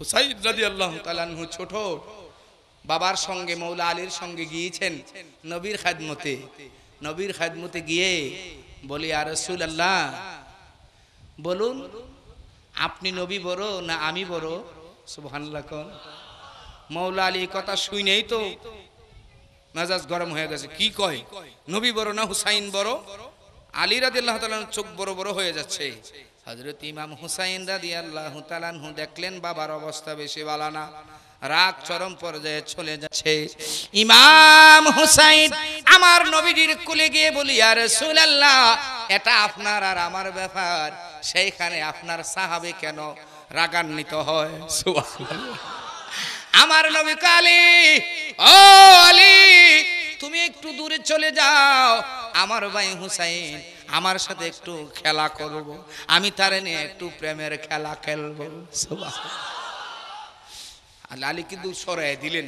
হুসাইদ রাজি আল্লাহ তালানহু ছোট বাবার সঙ্গে মৌলা আলীর সঙ্গে গিয়েছেন নবীর খাদমতে নবীর খাদমতে গিয়ে বলি আর রসুল আল্লাহ বলুন আপনি নবী বড় না আমি বড় সুবহানাল্লাহ কন মৌলা আলী কথা শুনেই তো মেজাজ গরম হয়ে গেছে কি কয় নবী বড় না হুসাইন বড় আলী আল্লাহ তাআলা চোখ বড় বড় হয়ে যাচ্ছে হজরত ইমাম হুসাইন দাদি আল্লাহ তালানহু দেখলেন বাবার অবস্থা বেশি ভালো না রাগ চরম পর্যায়ে চলে যাচ্ছে ইমাম হুসাইন আমার নবীজির কুলে গিয়ে বলি আর সুলাল্লাহ এটা আপনার আর আমার ব্যাপার সেইখানে আপনার সাহাবে কেন রাগান্বিত হয় আমার নবী কালী ও আলী তুমি একটু দূরে চলে যাও আমার ভাই হুসাইন আমার সাথে একটু খেলা করব আমি তারে নিয়ে একটু প্রেমের খেলা খেলব লালি কিন্তু সরাই দিলেন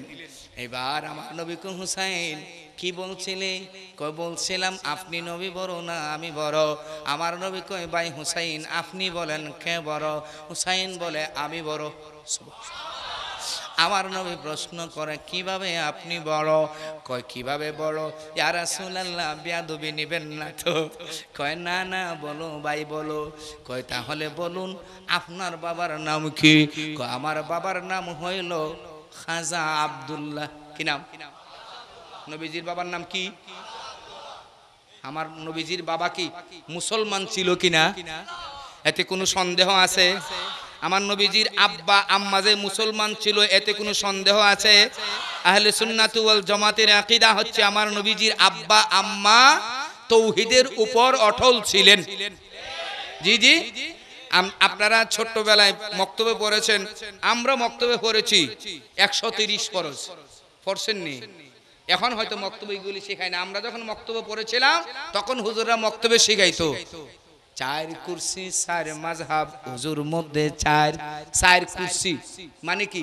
এবার আমার নবীক হুসাইন কি বলছিলে কয় বলছিলাম আপনি নবী বড় না আমি বড় আমার নবী কয় ভাই হুসাইন আপনি বলেন কে বড় হুসাইন বলে আমি বড় আমার নবী প্রশ্ন করে কিভাবে আপনি বড় কয় কিভাবে বড় ইয়া রাসূলুল্লাহ বিয়াদবি নেবেন না তো কয় না না বলো ভাই বলো কয় তাহলে বলুন আপনার বাবার নাম কি আমার বাবার নাম হইল খাজা আবদুল্লাহ কি নাম নবীজির বাবার নাম কি আমার নবীজির বাবা কি মুসলমান ছিল কিনা এতে কোনো সন্দেহ আছে আমার নবীজির আব্বা আম্মাজে মুসলমান ছিল এতে কোনো সন্দেহ আছে আহলে সুন্নাতুয়াল জমাতের আকিদা হচ্ছে আমার নবীজির আব্বা আম্মা তৌহিদের উপর অটল ছিলেন জি জি আপনারা ছোট্টবেলায় মক্তবে পড়েছেন আমরা মক্তবে পড়েছি একশো তিরিশ ফরজ পড়ছেননি এখন হয়তো মক্তবে এগুলি শেখায় না আমরা যখন মক্তবে পড়েছিলাম তখন হুজুররা মক্তবে শেখাইতো চার কুরসি চার মাঝহাব হুজুর মধ্যে চার চার কুরসি মানে কি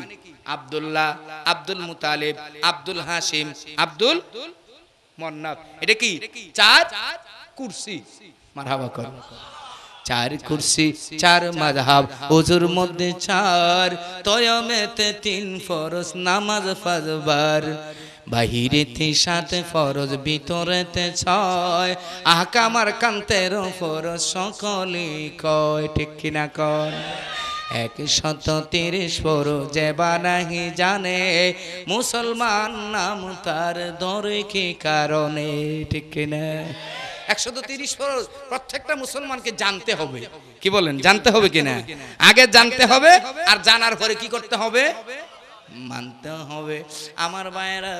আব্দুল্লাহ আব্দুল মুতালেব আব্দুল হাসিম আব্দুল মন্নাফ এটা কি চার কুরসি মারহাবা কর চার কুরসি চার মাঝহাব হুজুর মধ্যে চার তয়মেতে তিন ফরজ নামাজ ফাজবার বাহিরেতে সাথে ফরজ ভিতরেতে ছয় আহকামার কান্তের ফরজ সকলে কয় ঠিক কিনা কয় এক শত তিরিশ ফরু যে বানাহি জানে মুসলমান নাম তার দরে কি কারণে ঠিক কিনা একশত তিরিশ ফরজ প্রত্যেকটা মুসলমানকে জানতে হবে কি বলেন জানতে হবে কিনা আগে জানতে হবে আর জানার পরে কি করতে হবে মানতে হবে আমার ভাইয়েরা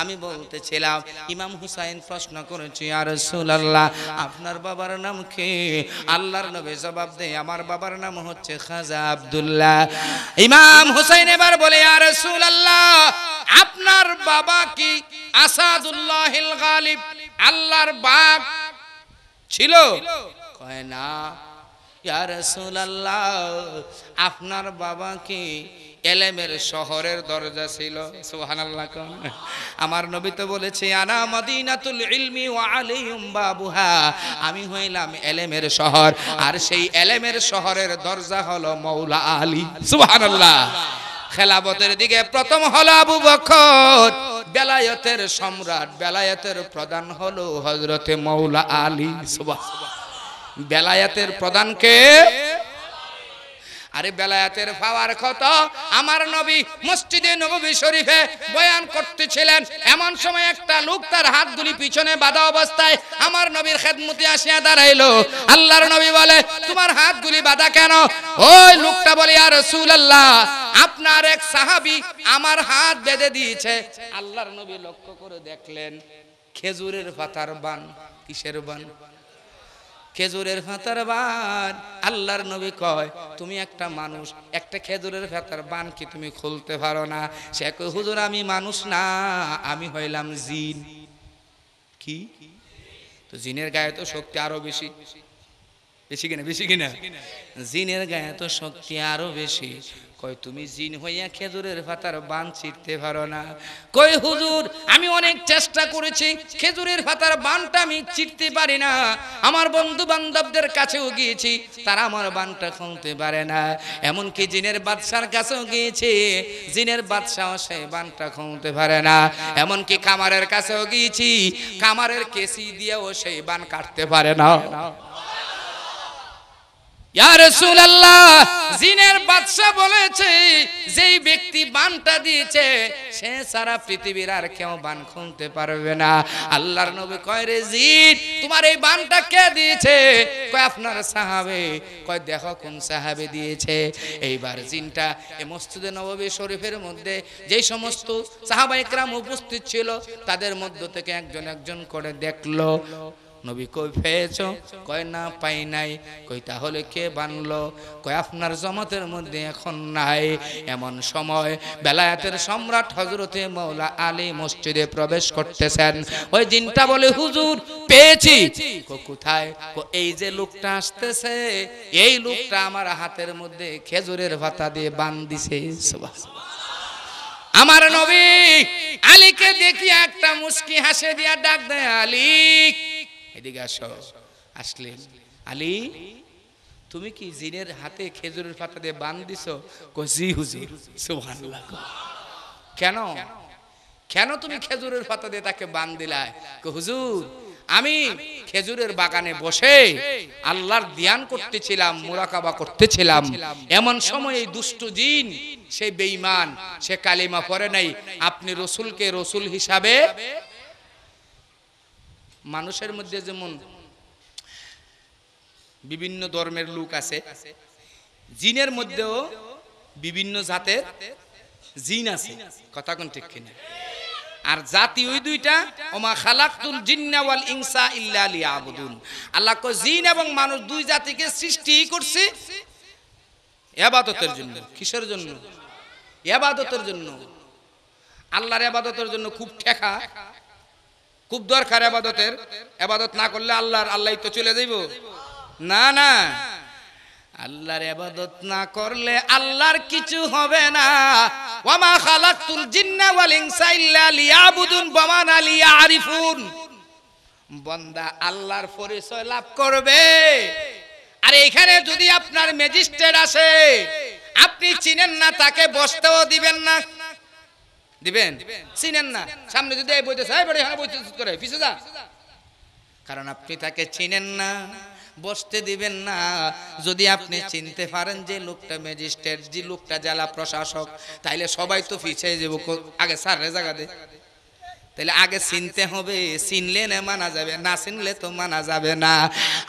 আমি বলতেছিলাম ইমাম হুসাইন প্রশ্ন করেছি আর আল্লাহ আপনার বাবার নাম কে আল্লাহর নবী জবাব দেয় আমার বাবার নাম হচ্ছে খাজা আবদুল্লাহ ইমাম হুসাইন এবার বলে আর আল্লাহ আপনার বাবা কি আসাদুল্লাহ গালিব আল্লাহর বাপ ছিল কয় না আপনার বাবা কি এলেমের শহরের দরজা ছিল আমার নবী তো বলেছে আনা ইলমি ওয়া বাবুহা আমি হইলাম এলেমের শহর আর সেই এলেমের শহরের দরজা হলো মৌলা আলী সুবহানাল্লাহ খেলাবতের দিকে প্রথম হল আবু বখর বেলায়তের সম্রাট বেলায়তের প্রধান হলো হজরতে মৌলা আলী বেলায়াতের বেলায়েতের প্রধানকে আরে বেলায়াতের পাওয়ার কত আমার নবী মসজিদে নবী শরীফে বয়ান করতেছিলেন এমন সময় একটা লোক তার হাত দুলি পিছনে বাধা অবস্থায় আমার নবীর খেদমতি আসিয়া দাঁড়াইলো আল্লাহর নবী বলে তোমার হাত গুলি বাধা কেন ওই লোকটা বলে আর রসুল আল্লাহ আপনার এক সাহাবি আমার হাত বেঁধে দিয়েছে আল্লাহর নবী লক্ষ্য করে দেখলেন খেজুরের পাতার বান কিসের বান খেজুরের ফাঁতার বান আল্লাহর নবী কয় তুমি একটা মানুষ একটা খেজুরের ফাঁতার বান কি তুমি খুলতে পারো না সে হুজুর আমি মানুষ না আমি হইলাম জিন কি তো জিনের গায়ে তো শক্তি আরো বেশি বেশি কিনা বেশি কিনা জিনের গায়ে তো শক্তি আরো বেশি কয় তুমি জিন হইয়া খেজুরের পাতার বান ছিঁড়তে পারো না কয় হুজুর আমি অনেক চেষ্টা করেছি খেজুরের পাতার বানটা আমি ছিঁড়তে পারি না আমার বন্ধু বান্ধবদের কাছেও গিয়েছি তারা আমার বানটা খুলতে পারে না এমনকি জিনের বাদশার কাছেও গিয়েছি জিনের বাদশাও সেই বানটা খুলতে পারে না এমনকি কামারের কাছেও গিয়েছি কামারের কেসি দিয়েও সেই বান কাটতে পারে না জিনের বলেছে যেই ব্যক্তি বানটা দিয়েছে সে সারা পৃথিবীর আর বান পারবে না আল্লাহর নবী কয় রে তোমার এই বানটা কে দিয়েছে আপনার সাহাবে দেখো কোন সাহাবে দিয়েছে এইবার জিনটা মসজিদে নববী শরীফের মধ্যে যে সমস্ত সাহাবাইকরাম উপস্থিত ছিল তাদের মধ্য থেকে একজন একজন করে দেখলো নবী কই ফেয়েছ কয় না পাই নাই কই তাহলে কে বানলো কয় আপনার জমাতের মধ্যে এখন নাই এমন সময় বেলায়াতের সম্রাট হজরতে মৌলা আলী মসজিদে প্রবেশ করতেছেন ওই দিনটা বলে হুজুর পেয়েছি কোথায় এই যে লোকটা আসতেছে এই লোকটা আমার হাতের মধ্যে খেজুরের ভাতা দিয়ে বান দিছে আমার নবী আলীকে দেখি একটা মুস্কি হাসে দিয়া ডাক দেয় আলী এদিকে আসো আসলেন আলী তুমি কি জিনের হাতে খেজুরের পাতা দিয়ে বান দিছ কেন কেন তুমি খেজুরের পাতা দিয়ে তাকে বান দিলায় হুজুর আমি খেজুরের বাগানে বসে আল্লাহর ধ্যান করতেছিলাম মোরাকাবা করতেছিলাম এমন সময় এই দুষ্ট জিন সে বেঈমান সে কালিমা পড়ে নাই আপনি রসুলকে রসুল হিসাবে মানুষের মধ্যে যেমন বিভিন্ন ধর্মের লোক আছে জিনের মধ্যেও বিভিন্ন জাতের জিন আছে কথা কোন ঠিক কিনা আর জাতি ওই দুইটা ওমা খালাকতুল জিন্না ওয়াল ইনসা ইল্লা লিয়াবুদুন আল্লাহ কয় জিন এবং মানুষ দুই জাতিকে সৃষ্টি করছে ইবাদতের জন্য কিসের জন্য ইবাদতের জন্য আল্লাহর ইবাদতের জন্য খুব ঠেকা খুব দরকার আবাদতের আবাদত না করলে আল্লাহর আল্লাহ তো চলে যাইব না না আল্লাহর আবাদত না করলে আল্লাহর কিছু হবে না ওয়ামা খালাকতুল জিন্না ওয়াল ইনসা ইল্লা লিয়াবুদুন বামান আলিয়া আরিফুন বন্দা আল্লাহর পরিচয় লাভ করবে আর এখানে যদি আপনার ম্যাজিস্ট্রেট আসে আপনি চিনেন না তাকে বসতেও দিবেন না দিবেন চিনেন না সামনে যদি এই বইতে চাই হ্যাঁ বইতে করে পিছু যা কারণ আপনি তাকে চিনেন না বসতে দিবেন না যদি আপনি চিনতে পারেন যে লোকটা ম্যাজিস্ট্রেট যে লোকটা জেলা প্রশাসক তাইলে সবাই তো পিছিয়ে যাবো আগে সারের জায়গা দেয় তাহলে আগে চিনতে হবে চিনলে না মানা যাবে না চিনলে তো মানা যাবে না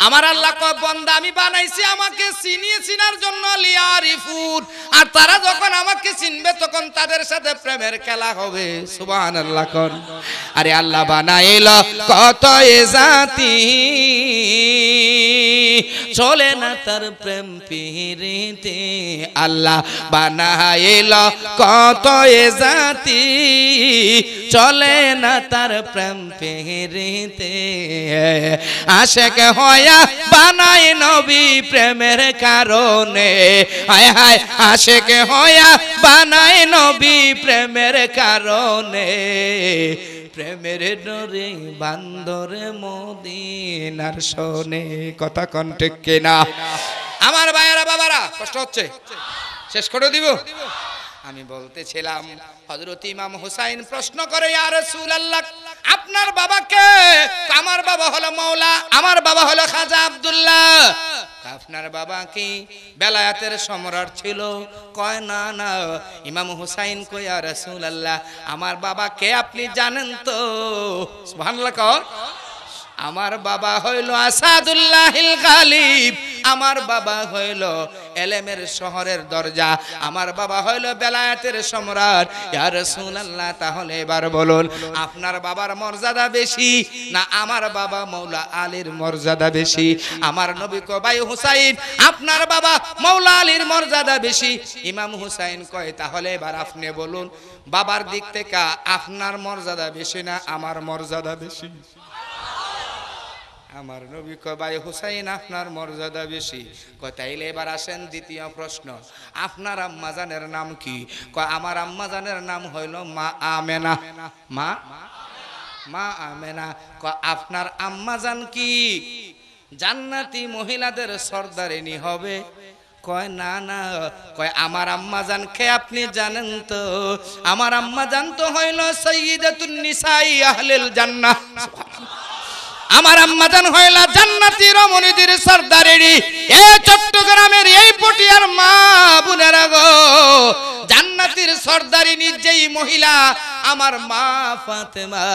আমার আল্লাহ কয় বন্দা আমি বানাইছি আমাকে চিনিয়ে চিনার জন্য লিয়ারিফুন আর তারা যখন আমাকে চিনবে তখন তাদের সাথে প্রেমের খেলা হবে সুবাহান আল্লাহ কন আরে আল্লাহ বানাইল কত এ জাতি চলে না তার প্রেম পিরিতে আল্লাহ বানাইল কত এ জাতি চলে না তার প্রেম পেহরিতে আশেক হয়া বানাই নবী প্রেমের কারণে আয় হায় আশেক হয়া বানাই নবী প্রেমের কারণে প্রেমের ডরে বান্দরে মদিনার শোনে কথা ঠিক কেনা আমার ভাইয়েরা বাবারা কষ্ট হচ্ছে শেষ করে দিব আমি বলতেছিলাম হজরত ইমাম হুসাইন প্রশ্ন করে আর আল্লাহ আপনার বাবাকে আমার বাবা হলো মৌলা আমার বাবা হলো খাজা আবদুল্লাহ আপনার বাবা কি বেলায়াতের সম্রাট ছিল কয় না না ইমাম হুসাইন কয়া রসুল আল্লাহ আমার বাবাকে আপনি জানেন তো ভানলা কর আমার বাবা হইল আসাদুল্লাহ গালিব আমার বাবা হইল এলেমের শহরের দরজা আমার বাবা হইল বেলায়াতের সম্রাট ইয়া রাসূলুল্লাহ তাহলে এবার বলুন আপনার বাবার মর্যাদা বেশি না আমার বাবা মৌলা আলীর মর্যাদা বেশি আমার নবী কবাই হুসাইন আপনার বাবা মৌলা আলীর মর্যাদা বেশি ইমাম হুসাইন কয় তাহলে এবার আপনি বলুন বাবার দিক থেকে আপনার মর্যাদা বেশি না আমার মর্যাদা বেশি আমার নবী কবাই হুসাইন আপনার মর্যাদা বেশি তাইলে এবার আসেন দ্বিতীয় প্রশ্ন আপনার আম্মাজানের নাম কি কয় আমার আম্মাজানের নাম হইল মা আমেনা মা মা আমেনা ক আপনার আম্মাজান কি জান্নাতি মহিলাদের সর্দারিনী হবে কয় না না কয় আমার আম্মা জান কে আপনি জানেন তো আমার আম্মা জান তো হইল সৈয়দাতুন নিসাই আহলেল জান্নাহ সুবহানাল্লাহ আমার আম্মাজান হইলা জান্নাতি রমণীদের সর্দারেরই এ চট্টগ্রামের এই পটিয়ার মা বোনেরা গো জান্নাতির সর্দারি নিজেই মহিলা আমার মা ফাতেমা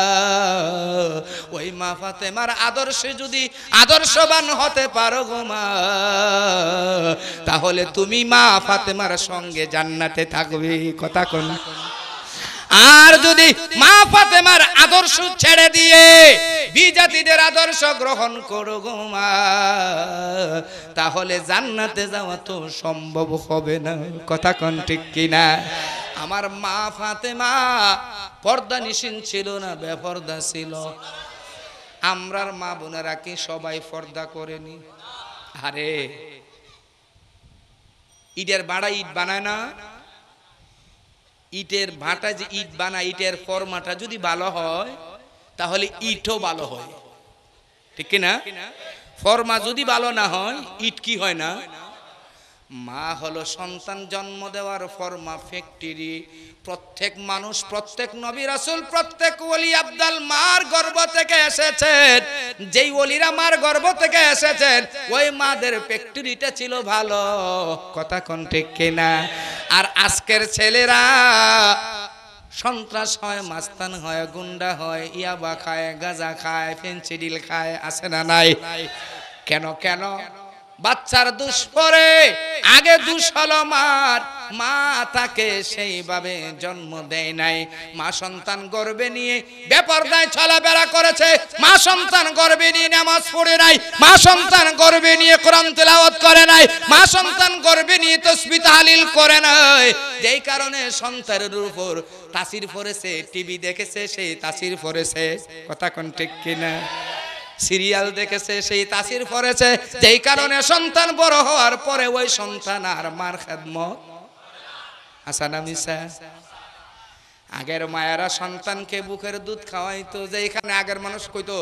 ওই মা ফাতেমার আদর্শে যদি আদর্শবান হতে পারো গো মা তাহলে তুমি মা ফাতেমার সঙ্গে জান্নাতে থাকবে কথা কোন আর যদি মা ফাতেমার আদর্শ ছেড়ে দিয়ে বিজাতিদের আদর্শ গ্রহণ করো গো মা তাহলে জান্নাতে যাওয়া তো সম্ভব হবে না কথা কন ঠিক কিনা আমার মা ফাতেমা পর্দা নিশিন ছিল না বেপর্দা ছিল আমরার মা বোনেরা কি সবাই পর্দা করেনি আরে ইটের বাড়া ইট বানায় না ইটের ভাটা যে ইট বানা ইটের ফর্মাটা যদি ভালো হয় তাহলে ইটও ভালো হয় ঠিক না ফর্মা যদি ভালো না হয় ইট কি হয় না মা হলো সন্তান জন্ম দেওয়ার ফর্মা ফ্যাক্টরি প্রত্যেক মানুষ প্রত্যেক নবী রাসুল প্রত্যেক ওলি আব্দাল মার গর্ব থেকে এসেছেন যেই ওলিরা মার গর্ব থেকে এসেছেন ওই মাদের ফ্যাক্টরিটা ছিল ভালো কথা কোন ঠিক কিনা আর আজকের ছেলেরা সন্ত্রাস হয় মাস্তান হয় গুন্ডা হয় ইয়াবা খায় গাজা খায় ফেন্সিডিল খায় আসে না নাই কেন কেন বাচ্চার দুষ পরে আগে দুষ হলো মার মা তাকে সেইভাবে জন্ম দেয় নাই মা সন্তান গর্বে নিয়ে বেপরদায় চলাফেরা করেছে মা সন্তান গর্বে নিয়ে নামাজ পড়ে নাই মা সন্তান গর্বে নিয়ে কোরআন তেলাওয়াত করে নাই মা সন্তান গর্বে নিয়ে তসবি তাহালিল করে নাই যেই কারণে সন্তানের উপর তাসির পড়েছে টিভি দেখেছে সেই তাসির পড়েছে কথা কোন ঠিক কিনা সিরিয়াল দেখেছে সেই তাসির পড়েছে যেই কারণে সন্তান বড় হওয়ার পরে ওই সন্তান আর মার খেদমত হাসান আচ্ছা আগের মায়েরা সন্তানকে বুকের দুধ খাওয়াইতো যে এখানে আগের মানুষ কইতো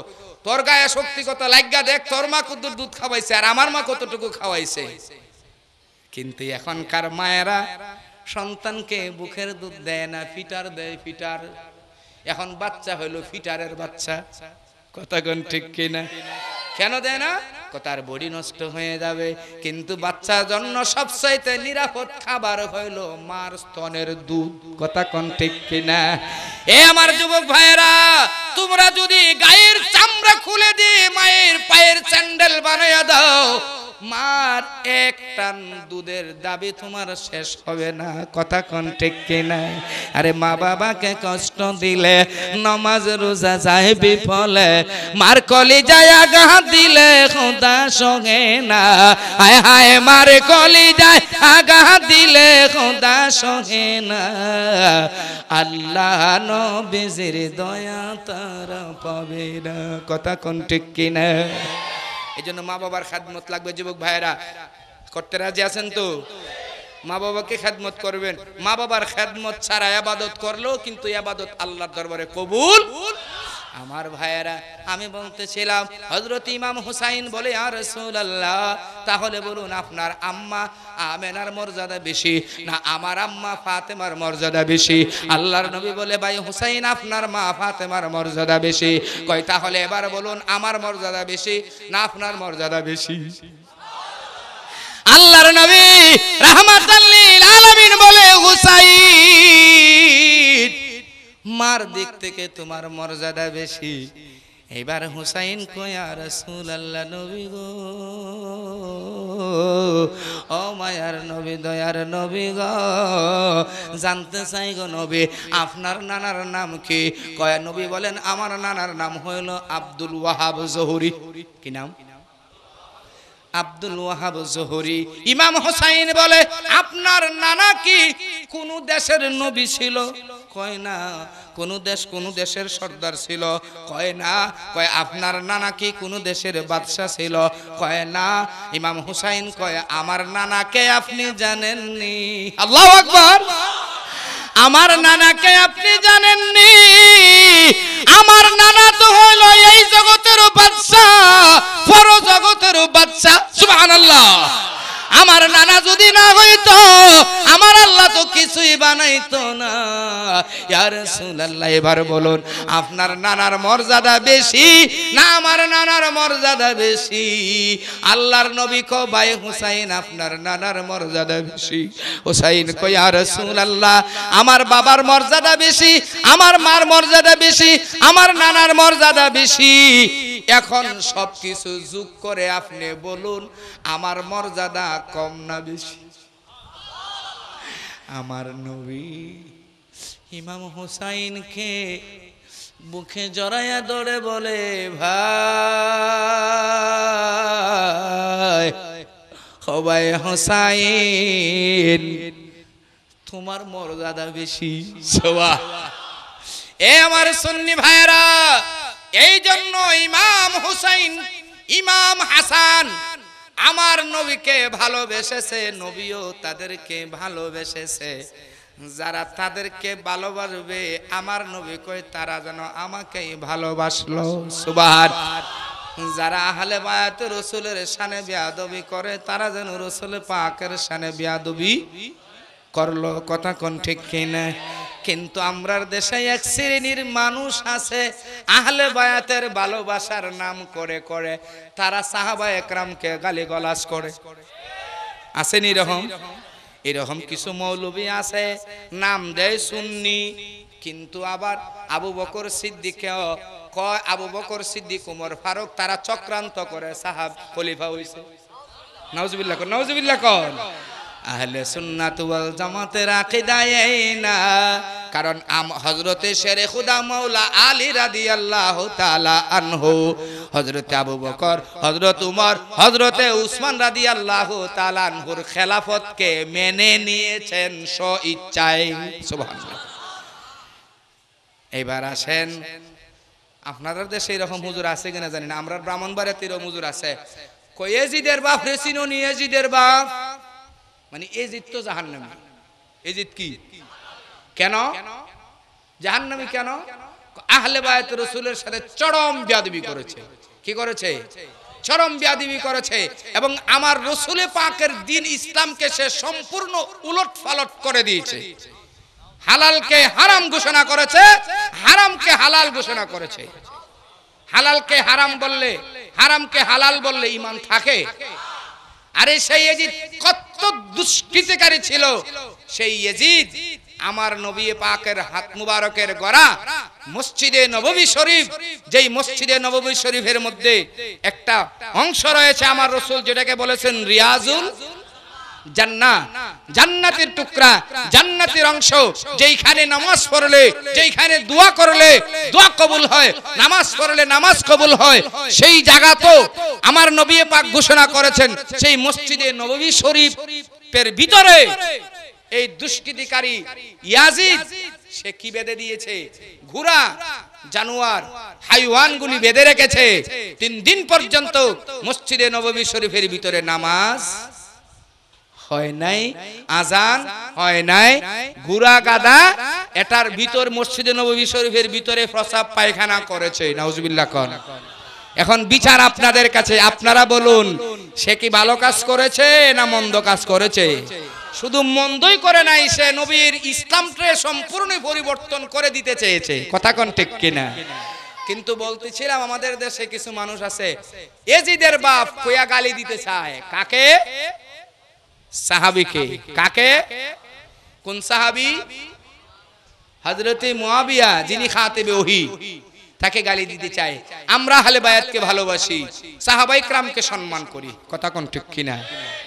তোর গায়ে শক্তি কত লাগা দেখ তোর মা কত দুধ খাওয়াইছে আর আমার মা কতটুকু খাওয়াইছে কিন্তু এখনকার মায়েরা সন্তানকে বুকের দুধ দেয় না ফিটার দেয় ফিটার এখন বাচ্চা হইলো ফিটারের বাচ্চা কথাগণ ঠিক কিনা কেন দেয় না তার বডি নষ্ট হয়ে যাবে কিন্তু বাচ্চার জন্য সবচাইতে নিরাপদ খাবার হইল মার স্তনের দুধ কথা কন ঠিক কিনা এ আমার যুবক ভাইয়েরা তোমরা যদি গায়ের চামড়া খুলে দিয়ে মায়ের পায়ের স্যান্ডেল বানিয়ে দাও মার এক টান দুধের দাবি তোমার শেষ হবে না কথা কোন ঠিক কিনা আরে মা বাবাকে কষ্ট দিলে নমাজ রোজা যায় বিফলে মার কলি যায় আঘাত দিলে খোদা সঙ্গে না আয় হায় মার কলি যায় আগা দিলে খোদা সঙ্গে না আল্লাহ নবীজির দয়া তারা পাবে না কথা কোন ঠিক কিনা এই জন্য মা বাবার খাদমত লাগবে যুবক ভাইয়েরা করতে রাজি আছেন তো মা বাবাকে খেদমত করবেন মা বাবার খেদমত ছাড়া আবাদত করলো কিন্তু আবাদত আল্লাহর দরবারে কবুল আমার ভাইয়েরা আমি বলতেছিলাম হজরত ইমাম হুসাইন বলে আর আল্লাহ তাহলে বলুন আপনার আম্মা আমেনার মর্যাদা বেশি না আমার আম্মা ফাতেমার মর্যাদা বেশি আল্লাহর নবী বলে ভাই হুসাইন আপনার মা ফাতেমার মর্যাদা বেশি কয় তাহলে এবার বলুন আমার মর্যাদা বেশি না আপনার মর্যাদা বেশি আল্লাহর নবী রাহমাতাল্লিল বলে হুসাইন মার দিক থেকে তোমার মর্যাদা বেশি এবার হুসাইন কয়া রসুল আল্লাহ নবী গো ও মায়ার নবী দয়ার নবী গ জানতে চাই গো নবী আপনার নানার নাম কি কয়া নবী বলেন আমার নানার নাম হইল আব্দুল ওয়াহাব জহুরি কি নাম আব্দুল ওয়াহাব জহুরি ইমাম হুসাইন বলে আপনার নানা কি কোন দেশের নবী ছিল কয় না কোন দেশ কোন দেশের সর্দার ছিল কয় না কয় আপনার নানা কি কোন দেশের বাদশাহ ছিল কয় না ইমাম হুসাইন কয় আমার নানাকে আপনি জানেননি আল্লাহ আকবার আমার নানাকে আপনি জানেননি আমার নানা তো হইল এই জগতের বাদশাহ পর জগতের বাদশাহ সুবহানাল্লাহ আমার নানা যদি না হইতো আমার আল্লাহ তো কিছুই বানাইতো না এবার বলুন আপনার নানার মর্যাদা বেশি না আমার নানার মর্যাদা বেশি আল্লাহর নবী ভাই হুসাইন আপনার নানার মর্যাদা বেশি হুসাইন কয়ার আল্লাহ আমার বাবার মর্যাদা বেশি আমার মার মর্যাদা বেশি আমার নানার মর্যাদা বেশি এখন সব কিছু যোগ করে আপনি বলুন আমার মর্যাদা কম না বেশি আমার নবী ইমাম হুসাইনকে মুখে জড়াইয়া দৌড়ে বলে ভাই সবাই হুসাইন তোমার মর্যাদা বেশি সবা এ আমার সন্নি ভাইরা এই জন্য ইমাম হুসাইন ইমাম হাসান আমার নবীকে ভালোবেসেছে নবীও তাদেরকে ভালোবেসেছে যারা তাদেরকে ভালোবাসবে আমার নবী কই তারা যেন আমাকেই ভালোবাসলো সুবাহ যারা আহলে বায়াত রসুলের সানে বিয়াদবি করে তারা যেন রসুল পাকের সানে বিয়াদবি করলো কথা কোন ঠিক কিনে কিন্তু আমরার দেশে এক শ্রেণীর মানুষ আছে আহলে বায়াতের ভালোবাসার নাম করে করে তারা সাহাবা একরামকে গালি গলাস করে আছেন এরকম এরকম কিছু মৌলবি আছে নাম দেয় সুন্নি কিন্তু আবার আবু বকর সিদ্দিকেও কয় আবু বকর সিদ্দিক উমর ফারুক তারা চক্রান্ত করে সাহাব খলিফা হইছে নাউজুবিল্লাহ কর নাউজুবিল্লাহ কর আহলে সুন্নাত ওয়াল জামাতের আকিদায় না কারণ আম হযরতে শেরে খোদা মৌলা আলী রাদিয়াল্লাহু আল্লাহ তালা আনহু হযরতে আবু বকর হযরত উমর হযরতে উসমান রাদিয়াল্লাহু আল্লাহ তালা আনহুর খেলাফতকে মেনে নিয়েছেন স্ব ইচ্ছায় সুভান এবার আসেন আপনাদের দেশে এরকম হুজুর আছে কিনা জানি না আমরা ব্রাহ্মণ এরকম হুজুর আছে কয়েজিদের বাপ রেসিনো নিয়েজিদের বাপ মানে এজিদ তো জাহান্নামী এজিদ কি কেন জাহান্নামী কেন আহলে বায়াত রসুলের সাথে চরম বিয়াদবি করেছে কি করেছে চরম বিয়াদবি করেছে এবং আমার রসুলে পাকের দিন ইসলামকে সে সম্পূর্ণ উলট ফালট করে দিয়েছে হালালকে হারাম ঘোষণা করেছে হারামকে হালাল ঘোষণা করেছে হালালকে হারাম বললে হারামকে হালাল বললে ইমান থাকে আরে সেই এজিদ কত দুষ্কৃতিকারী ছিল সেই ইয়েজিদ আমার নবী পাকের হাত মুবারকের গড়া মসজিদে নববী শরীফ যেই মসজিদে নববী শরীফের মধ্যে একটা অংশ রয়েছে আমার রসুল যেটাকে বলেছেন রিয়াজুল জান্না জান্নাতের টুকরা জান্নাতের অংশ যেইখানে নামাজ পড়লে যেইখানে দোয়া করলে দোয়া কবুল হয় নামাজ পড়লে নামাজ কবুল হয় সেই জায়গা তো আমার নবী পাক ঘোষণা করেছেন সেই মসজিদে নববী শরীফ দ্বীপের ভিতরে এই দুষ্কৃতিকারী ইয়াজিদ সে কি বেঁধে দিয়েছে ঘোড়া জানুয়ার হাইওয়ানগুলি বেঁধে রেখেছে তিন দিন পর্যন্ত মসজিদে নবমী শরীফের ভিতরে নামাজ হয় নাই আজান হয় নাই ঘুরা গাদা এটার ভিতর মসজিদে নবী শরীফের ভিতরে প্রসাব পায়খানা করেছে নাউজুবিল্লাহ কন এখন বিচার আপনাদের কাছে আপনারা বলুন সে কি ভালো কাজ করেছে না মন্দ কাজ করেছে শুধু মন্দই করে নাই সে নবীর ট্রে সম্পূর্ণ পরিবর্তন করে দিতে চেয়েছে কথা কোন ঠিক কিনা কিন্তু বলতেছিলাম আমাদের দেশে কিছু মানুষ আছে এজিদের বাপ কোয়া গালি দিতে চায় কাকে সাহাবিকে কাকে কোন সাহাবি হজরতে মুয়াবিয়া যিনি খাতিবে ওহি তাকে গালি দিতে চায় আমরা হালে বায়াতকে ভালোবাসি সাহাবাই ক্রামকে সম্মান করি কথা কোন ঠিক কিনা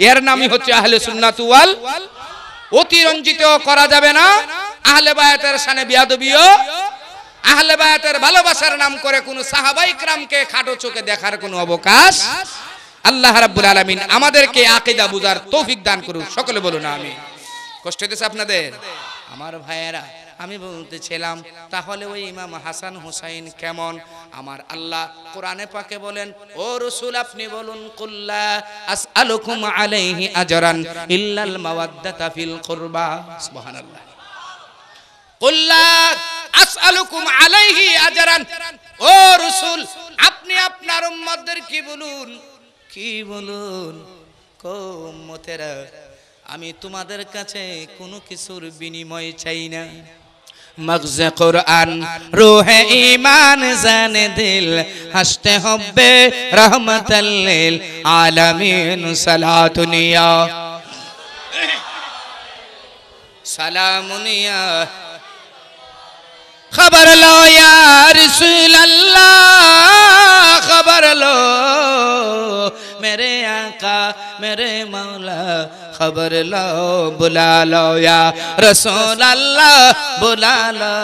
এর নামই হচ্ছে আহলে সুন্নাতুয়াল অতিরঞ্জিত করা যাবে না আহলে বায়াতের সানে বিয়াদবিও আহলে বায়াতের ভালোবাসার নাম করে কোনো সাহাবাই ক্রামকে খাটো চোখে দেখার কোনো অবকাশ আল্লাহ রাব্বুল আলামিন আমাদেরকে আকীদা বুজার তৌফিক দান করুন সকলে বলুন আমি কষ্ট হইতেছে আপনাদের আমার ভাইয়েরা আমি বলতেছিলাম তাহলে ওই ইমাম হাসান হুসাইন কেমন আমার আল্লাহ কোরআনে পাকে বলেন ও রসুল আপনি বলুন আলাইহি আলাইহি ও রসুল আপনি আপনার উম্মতদের কি বলুন কি বলুন আমি তোমাদের কাছে কোনো কিছুর বিনিময় চাই না মগজ কোরআন রোহে ইমান জান দিল হাসতে হবে রহমতাল্লিল আলামিন সালাতুনিয়া সালামুনিয়া খবর লো ইয়ার সুল খবর লো मेरे आका मेरे मौला खबर लो बुला लो या रसूल अल्लाह बुला लो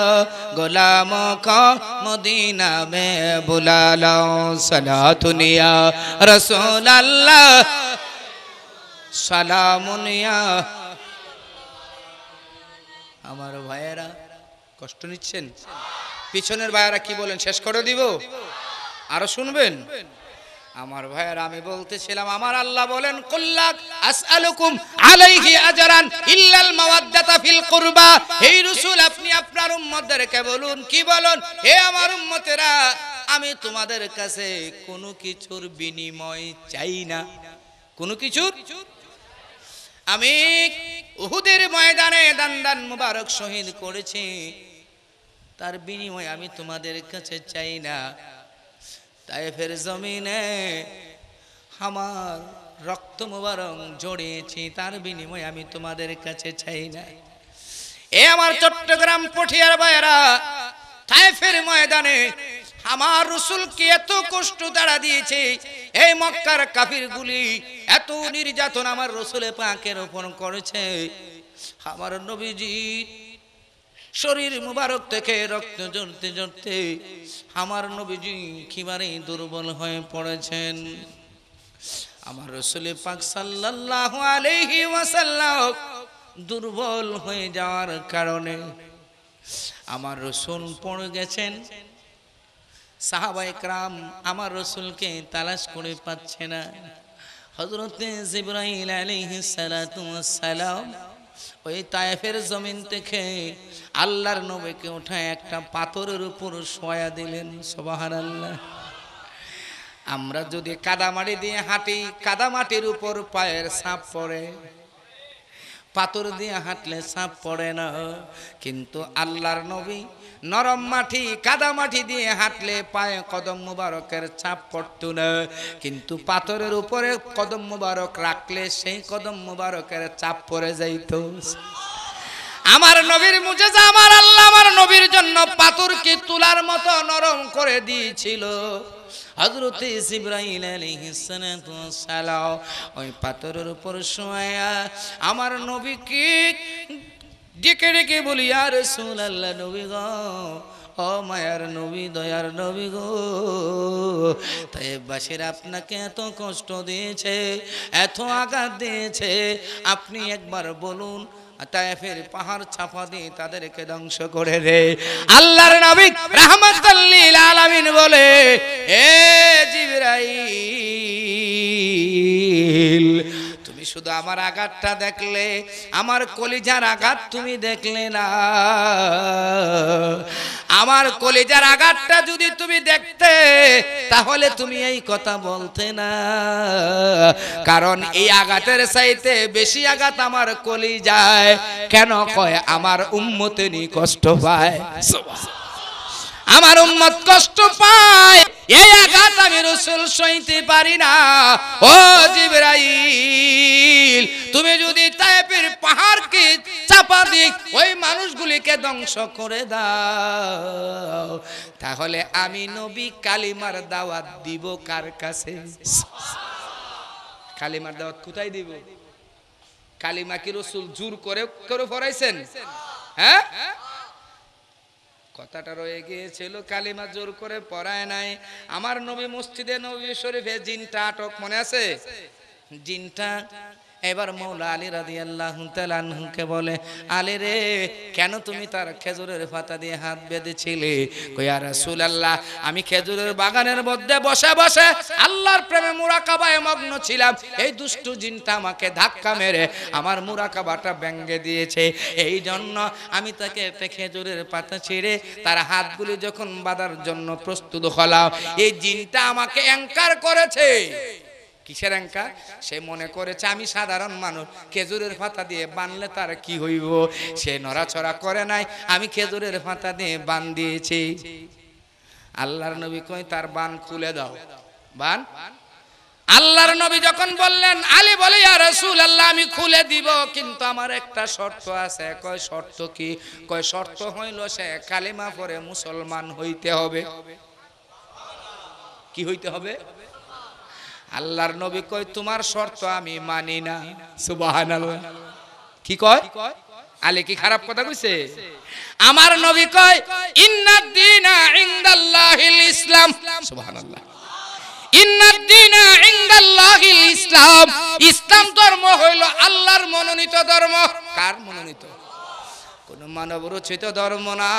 गुलामों को मदीना में बुला लो सला दुनिया रसूल अल्लाह সালামুনিয়া আমার ভাইয়েরা কষ্ট নিচ্ছেন পিছনের ভাইয়েরা কি বলেন শেষ করে দিব আরো শুনবেন আমার ভাইয়ের আমি বলতেছিলাম আমার আল্লাহ বলেন আজরান ফিল আপনি আপনার উম্মতদেরকে বলুন কি বলুন হে আমার উম্মতেরা আমি তোমাদের কাছে কোনো কিছুর বিনিময় চাই না কোনো কিছুর আমি উহুদের ময়দানে দান দান মুবারক শহীদ করেছি তার বিনিময় আমি তোমাদের কাছে চাই না তাইফের জমিনে আমার রক্ত মুবারক জড়িয়েছি তার বিনিময়ে আমি তোমাদের কাছে চাই না এ আমার চট্টগ্রাম পঠিয়ার ভাইয়েরা তাইফের ময়দানে আমার রসুলকে এত কষ্ট দাঁড়া দিয়েছে এই মক্কার কাফির গুলি এত নির্যাতন আমার রসুলে পাকের রোপণ করেছে আমার নবীজি শরীর মুবারক থেকে রক্ত জড়তে জড়তে আমার নবীজি কিবারে দুর্বল হয়ে পড়েছেন আমার রসুল পাক সাল্লাহ আলহি ওয়াসাল্লাহ দুর্বল হয়ে যাওয়ার কারণে আমার রসুল পড়ে গেছেন সাহাবাই ক্রাম আমার রসুলকে তালাশ করে পাচ্ছে না হজরতে জিব্রাহিল আলহি সালাম ওই তায়েফের জমিন থেকে আল্লাহর নবীকে উঠায় একটা পাথরের উপর শোয়া দিলেন সবাহার আল্লাহ আমরা যদি কাদামাটি দিয়ে হাঁটি কাদামাটির উপর পায়ের সাপ পড়ে পাথর দিয়ে হাঁটলে সাপ পড়ে না কিন্তু আল্লাহর নবী নরম মাটি কাদা মাটি দিয়ে হাঁটলে পায়ে কদম মুবারকের ছাপ পড়ত না কিন্তু পাথরের উপরে কদম মুবারক রাখলে সেই কদম মুবারকের চাপ পড়ে যাইত আমার নবীর মুজেজা আমার আল্লাহ আমার নবীর জন্য পাথরকে তুলার মতো নরম করে দিয়েছিল হজরত ইব্রাহিম আলাইহিসসালাম ওই পাথরের উপর শোয়া আমার নবীকে ডেকে ডেকে বলি আর সুল আল্লাহ নবী গ ও মায়ার নবী দয়ার নবী গো তাই বাসির আপনাকে এত কষ্ট দিয়েছে এত আঘাত দিয়েছে আপনি একবার বলুন তায়েফের পাহাড় ছাপা দিয়ে তাদেরকে ধ্বংস করে দে আল্লাহর নবী রাহমাতুল্লিল আলামিন বলে এ জিবরাইল শুধু আমার আঘাতটা দেখলে আমার কলিজার আঘাত তুমি দেখলে না আমার কলিজার আঘাতটা যদি তুমি দেখতে তাহলে তুমি এই কথা বলতে না কারণ এই আঘাতের চাইতে বেশি আঘাত আমার কলিজায় কেন কয় আমার উম্মতেনি কষ্ট পায় আমার উম্মত কষ্ট পায় এই আঘাত আমি রসুল সইতে পারি না ও জিবরাইল তুমি যদি তাইপের পাহাড়কে চাপা দিক ওই মানুষগুলিকে ধ্বংস করে দাও তাহলে আমি নবী কালিমার দাওয়াত দিব কার কাছে কালিমার দাওয়াত কোথায় দিব কালিমা কি রসুল জোর করে করে ফরাইছেন হ্যাঁ কথাটা রয়ে গিয়েছিল কালিমা জোর করে পড়ায় নাই আমার নবী মসজিদে নবী শরীফে জিনটা আটক মনে আছে জিনটা এবার মৌলা আলী রাজি আল্লাহ তালকে বলে আলী রে কেন তুমি তার খেজুরের পাতা দিয়ে হাত বেঁধেছিলে কইয়া রাসুল আল্লাহ আমি খেজুরের বাগানের মধ্যে বসে বসে আল্লাহর প্রেমে মুরাকাবায় মগ্ন ছিলাম এই দুষ্টু জিনটা আমাকে ধাক্কা মেরে আমার মুরাকাবাটা ব্যঙ্গে দিয়েছে এই জন্য আমি তাকে খেজুরের পাতা ছিঁড়ে তার হাতগুলি যখন বাঁধার জন্য প্রস্তুত হলাম এই জিনটা আমাকে অ্যাঙ্কার করেছে কিসের অ্যাঙ্কা সে মনে করেছে আমি সাধারণ মানুষ খেজুরের পাতা দিয়ে বানলে তার কি হইব সে নড়াচড়া করে নাই আমি খেজুরের পাতা দিয়ে বান দিয়েছি আল্লাহর নবী কই তার বান খুলে দাও বান আল্লাহর নবী যখন বললেন আলী বলে ইয়া রাসূল আল্লাহ আমি খুলে দিব কিন্তু আমার একটা শর্ত আছে কয় শর্ত কি কয় শর্ত হইল সে কালিমা পড়ে মুসলমান হইতে হবে কি হইতে হবে আল্লাহর নবী কয় তোমার শর্ত আমি মানি না সুবাহান কি কয় আলে কি খারাপ কথা কইছে আমার নবী কয় ইন্নাদ্দিনা ইনদাল্লাহিল ইসলাম সুবহানাল্লাহ ইন্নাদ্দিনা ইনদাল্লাহিল ইসলাম ইসলাম ধর্ম হইল আল্লাহর মনোনীত ধর্ম কার মনোনীত কোনো মানব রচিত ধর্ম না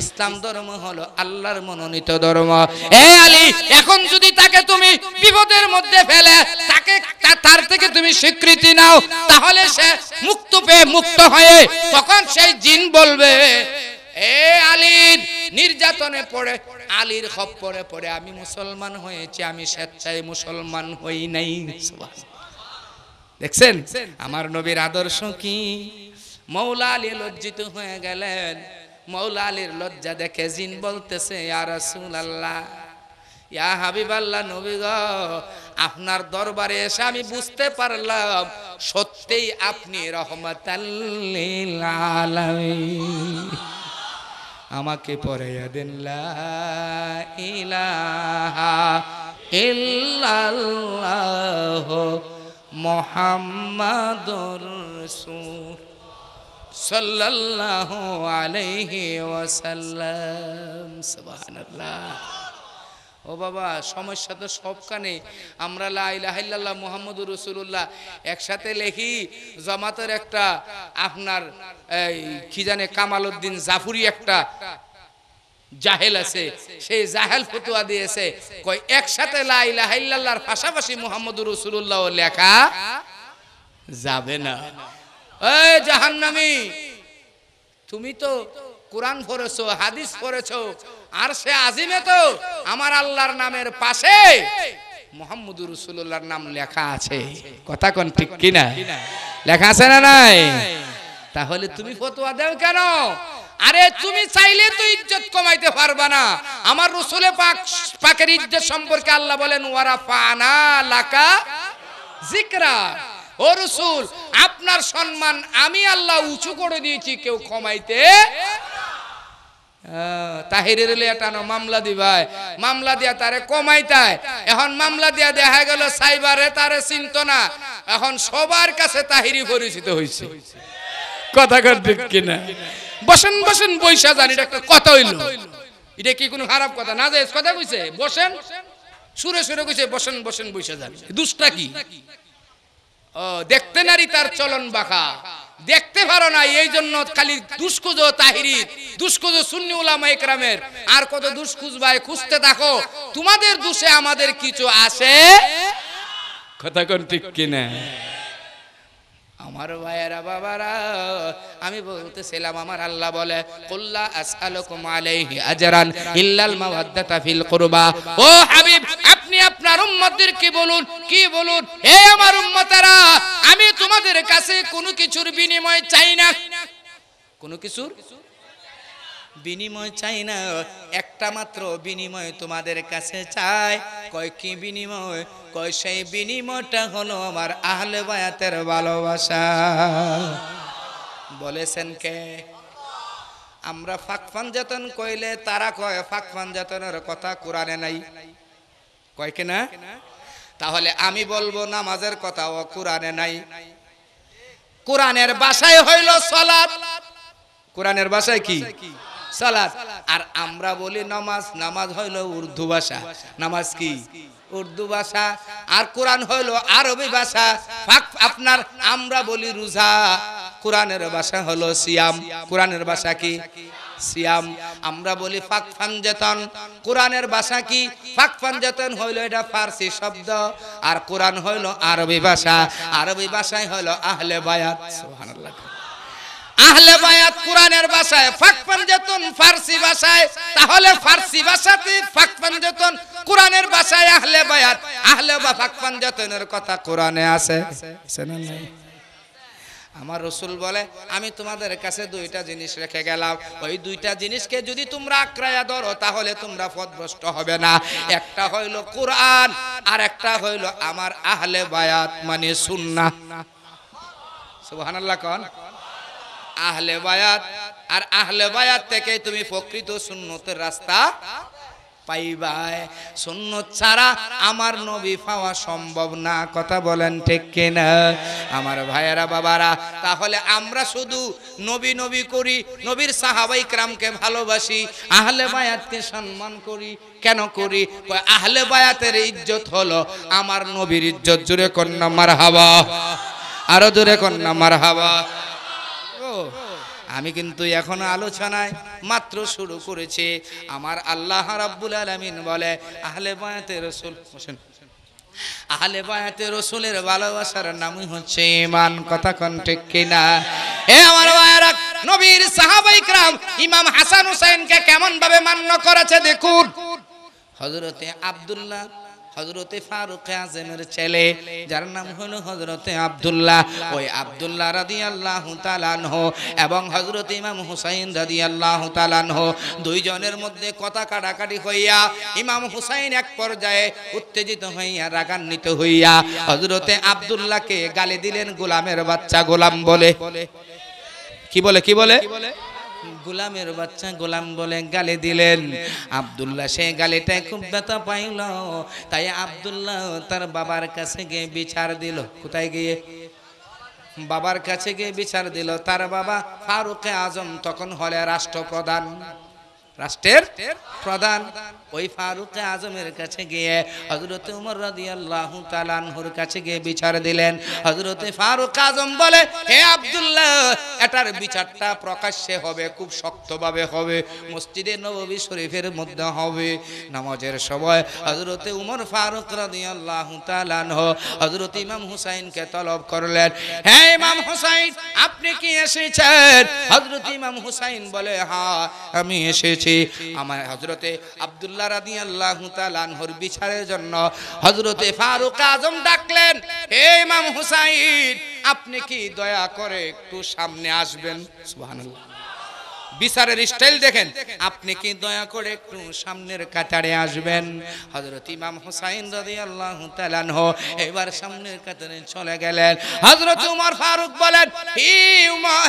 ইসলাম ধর্ম হলো আল্লাহর মনোনীত ধর্ম এ আলী এখন যদি তাকে তুমি বিপদের মধ্যে ফেলে তাকে তার থেকে তুমি স্বীকৃতি নাও তাহলে সে মুক্ত পেয়ে মুক্ত হয়ে তখন সেই জিন বলবে এ আলী নির্যাতনে পড়ে আলীর খপ্পরে পড়ে আমি মুসলমান হয়েছি আমি স্বেচ্ছায় মুসলমান হই নাই দেখছেন আমার নবীর আদর্শ কি মৌলা আলী লজ্জিত হয়ে গেলেন মৌলা আলীর লজ্জা দেখে জিন বলতেছে আল্লাহ ইয়া হাবিব আল্লাহ নবীগ আপনার দরবারে এসে আমি বুঝতে পারলাম সত্যিই আপনি রহমত আমাকে পরে দেন ইহ মোহাম্মদুর রসুল সাল্লাল্লাহু আলাইহি ওয়াসাল্লাম সুবহানাল্লাহ ও বাবা সমস্যা তো সব কানে আমরা ইল্লাল্লাহ মুহাম্মাদুর রসুল্লাহ একসাথে লেখি জমাতের একটা আপনার এই কি কামাল উদ্দিন জাফুরি একটা জাহেল আছে সেই জাহেল ফতোয়া দিয়েছে কয় একসাথে ইল্লাল্লাহর পাশাপাশি মুহাম্মাদুর রসুল্লাহ লেখা যাবে না জাহান্নামি তুমি তো কোরআন পড়েছো হাদিস পড়েছো আর সে আজিমে তো আমার আল্লাহর নামের পাশে মোহাম্মদুর রসুল্লাহর নাম লেখা আছে কথা কন ঠিক কিনা লেখা আছে না নাই তাহলে তুমি ফতোয়া দেও কেন আরে তুমি চাইলে তো ইজ্জত কমাইতে পারবে না আমার রসুলে পাক পাকের ইজ্জত সম্পর্কে আল্লাহ বলেন ওয়ারা পানা লাকা জিকরা ও রসুল আপনার সম্মান আমি আল্লাহ উঁচু করে দিয়েছি কেউ ক্ষমাইতে এখন মামলা দিয়া দেখা এখন সবার কাছে পরিচিত কথা বসেন বসেন জানি কথা হইল কি কোনো খারাপ কথা কথা কইছে বসেন সুরে সুরে কইছে বসেন বসেন বৈশা জানি দুষ্টা কি দেখতে নারী তার চলন বাঁকা দেখতে পারো না এই জন্য খালি দুষ্কুজ তাহিরি দুষ্কুজ সুন্নি উলামা একরামের আর কত দুষ্কুজ ভাই খুঁজতে থাকো তোমাদের দুষে আমাদের কিছু আসে কথা কর ঠিক কিনা আমার ভাইয়েরা বাবারা আমি বলতেছিলাম আমার আল্লাহ বলে কুল্লা আসআলুকুম আলাইহি আজরান ইল্লাল মাওয়াদ্দাতা ফিল কুরবা ও হাবিব আপনি আপনার উম্মতদের কি বলুন কি বলুন হে আমার উম্মতারা আমি তোমাদের কাছে কোনো কিছুর বিনিময় চাই না কোনো কিছুর বিনিময় চাই না একটা মাত্র বিনিময় তোমাদের কাছে চাই কয় কি বিনিময় কয় সেই বিনিময়টা হলো আমার আহলে বায়াতের ভালোবাসা বলেছেন কে আমরা ফাঁকফান যতন কইলে তারা কয় ফাঁকফান যতনের কথা কোরআনে নাই কয় না তাহলে আমি বলবো নামাজের কথা ও কোরআনে নাই কোরআনের বাসায় হইল সলাপ কোরআনের বাসায় কি সালাদ আর আমরা বলি নামাজ নামাজ হইল উর্দু ভাষা নামাজ কি উর্দু ভাষা আর কোরআন হইল আরবি ভাষা আপনার আমরা বলি রোজা কোরআনের ভাষা হলো সিয়াম কোরআনের ভাষা কি সিয়াম আমরা বলি ফাক ফানজেতন কোরআনের ভাষা কি ফাক ফানজেতন হইল এটা ফার্সি শব্দ আর কোরআন হইল আরবি ভাষা আরবি ভাষায় হইল আহলে বায়াত সুবহানাল্লাহ আহলে বায়াত কুরআনের ভাষায় ফাকপাঞ্জেতন ফার্সি ভাষায় তাহলে ফার্সি ভাষাতে ফাকপাঞ্জেতন কুরআনের ভাষায় আহলে বায়াত আহলে বা ফাকপাঞ্জেতনের কথা কুরআনে আছে আমার রসুল বলে আমি তোমাদের কাছে দুইটা জিনিস রেখে গেলাম ওই দুইটা জিনিসকে যদি তোমরা আক্রায়া ধরো তাহলে তোমরা পদভ্রষ্ট হবে না একটা হইল কোরআন আর একটা হইল আমার আহলে বায়াত মানে সুন্না সুবহানাল্লাহ কোন আহলে বায়াত আর আহলে বায়াত থেকে তুমি প্রকৃত সুন্নতের রাস্তা পাইবায় সুন্নত ছাড়া আমার নবী পাওয়া সম্ভব না কথা বলেন ঠিক কিনা আমার ভাইয়েরা বাবারা তাহলে আমরা শুধু নবী নবী করি নবীর সাহাবাই ক্রামকে ভালোবাসি আহলে বায়াতকে সম্মান করি কেন করি আহলে বায়াতের ইজ্জত হলো আমার নবীর ইজ্জত জুড়ে কন্যা মার হাওয়া আরো জুড়ে কন্যা মার হাওয়া আমি কিন্তু এখন আলোচনায় মাত্র শুরু করেছি আমার আল্লাহ রাব্বুল আলমিন বলে আহলে বায়াতে রসুল আহলে বায়াতে রসুলের ভালোবাসার নামই হচ্ছে ইমান কথা কন ঠিক কিনা এ আমার বায়ারা নবীর সাহাবাই کرام ইমাম হাসান হুসাইনকে কেমন ভাবে মান্য করেছে দেখুন হজরতে আব্দুল্লাহ হজরতে ফারুক আজমের ছেলে যার নাম হলো হজরতে আবদুল্লাহ ওই আবদুল্লাহ রাদি আল্লাহ তালানহ এবং হজরত ইমাম হুসাইন রাদি আল্লাহ তালানহ দুইজনের মধ্যে কথা কাটাকাটি হইয়া ইমাম হুসাইন এক পর্যায়ে উত্তেজিত হইয়া রাগান্বিত হইয়া হজরতে আবদুল্লাহকে গালি দিলেন গোলামের বাচ্চা গোলাম বলে কি বলে কি বলে গোলামের বাচ্চা গোলাম বলে গালে দিলেন আবদুল্লাহ সে গালেটায় খুব ব্যথা পাইল তাই আবদুল্লাহ তার বাবার কাছে গিয়ে বিচার দিল কোথায় গিয়ে বাবার কাছে গিয়ে বিচার দিল তার বাবা ফারুক আজম তখন হলে রাষ্ট্রপ্রধান রাষ্ট্রের প্রধান ওই ফারুকে আজমের কাছে গিয়ে হজরত উমর রাদি আল্লাহ তালানহুর কাছে গিয়ে বিচার দিলেন হজরত ফারুক আজম বলে হে আবদুল্লাহ এটার বিচারটা প্রকাশ্যে হবে খুব শক্তভাবে হবে মসজিদে নবী শরীফের মধ্যে হবে নামাজের সময় হজরত উমর ফারুক রাদি আল্লাহ তালানহ হজরত ইমাম হুসাইনকে তলব করলেন হে ইমাম হুসাইন আপনি কি এসেছেন হজরত ইমাম হুসাইন বলে হ্যাঁ আমি এসেছি আমার হজরতে আবদুল্লাহ আবদুল্লাহ রাদি আল্লাহ তালানহর বিচারের জন্য হজরতে ফারুক আজম ডাকলেন হে ইমাম হুসাইন আপনি কি দয়া করে একটু সামনে আসবেন সুবহানাল্লাহ বিচারের স্টাইল দেখেন আপনি কি দয়া করে একটু সামনের কাতারে আসবেন হজরত ইমাম হুসাইন রাজি আল্লাহ এবার সামনের কাতারে চলে গেলেন হজরত উমর ফারুক বলেন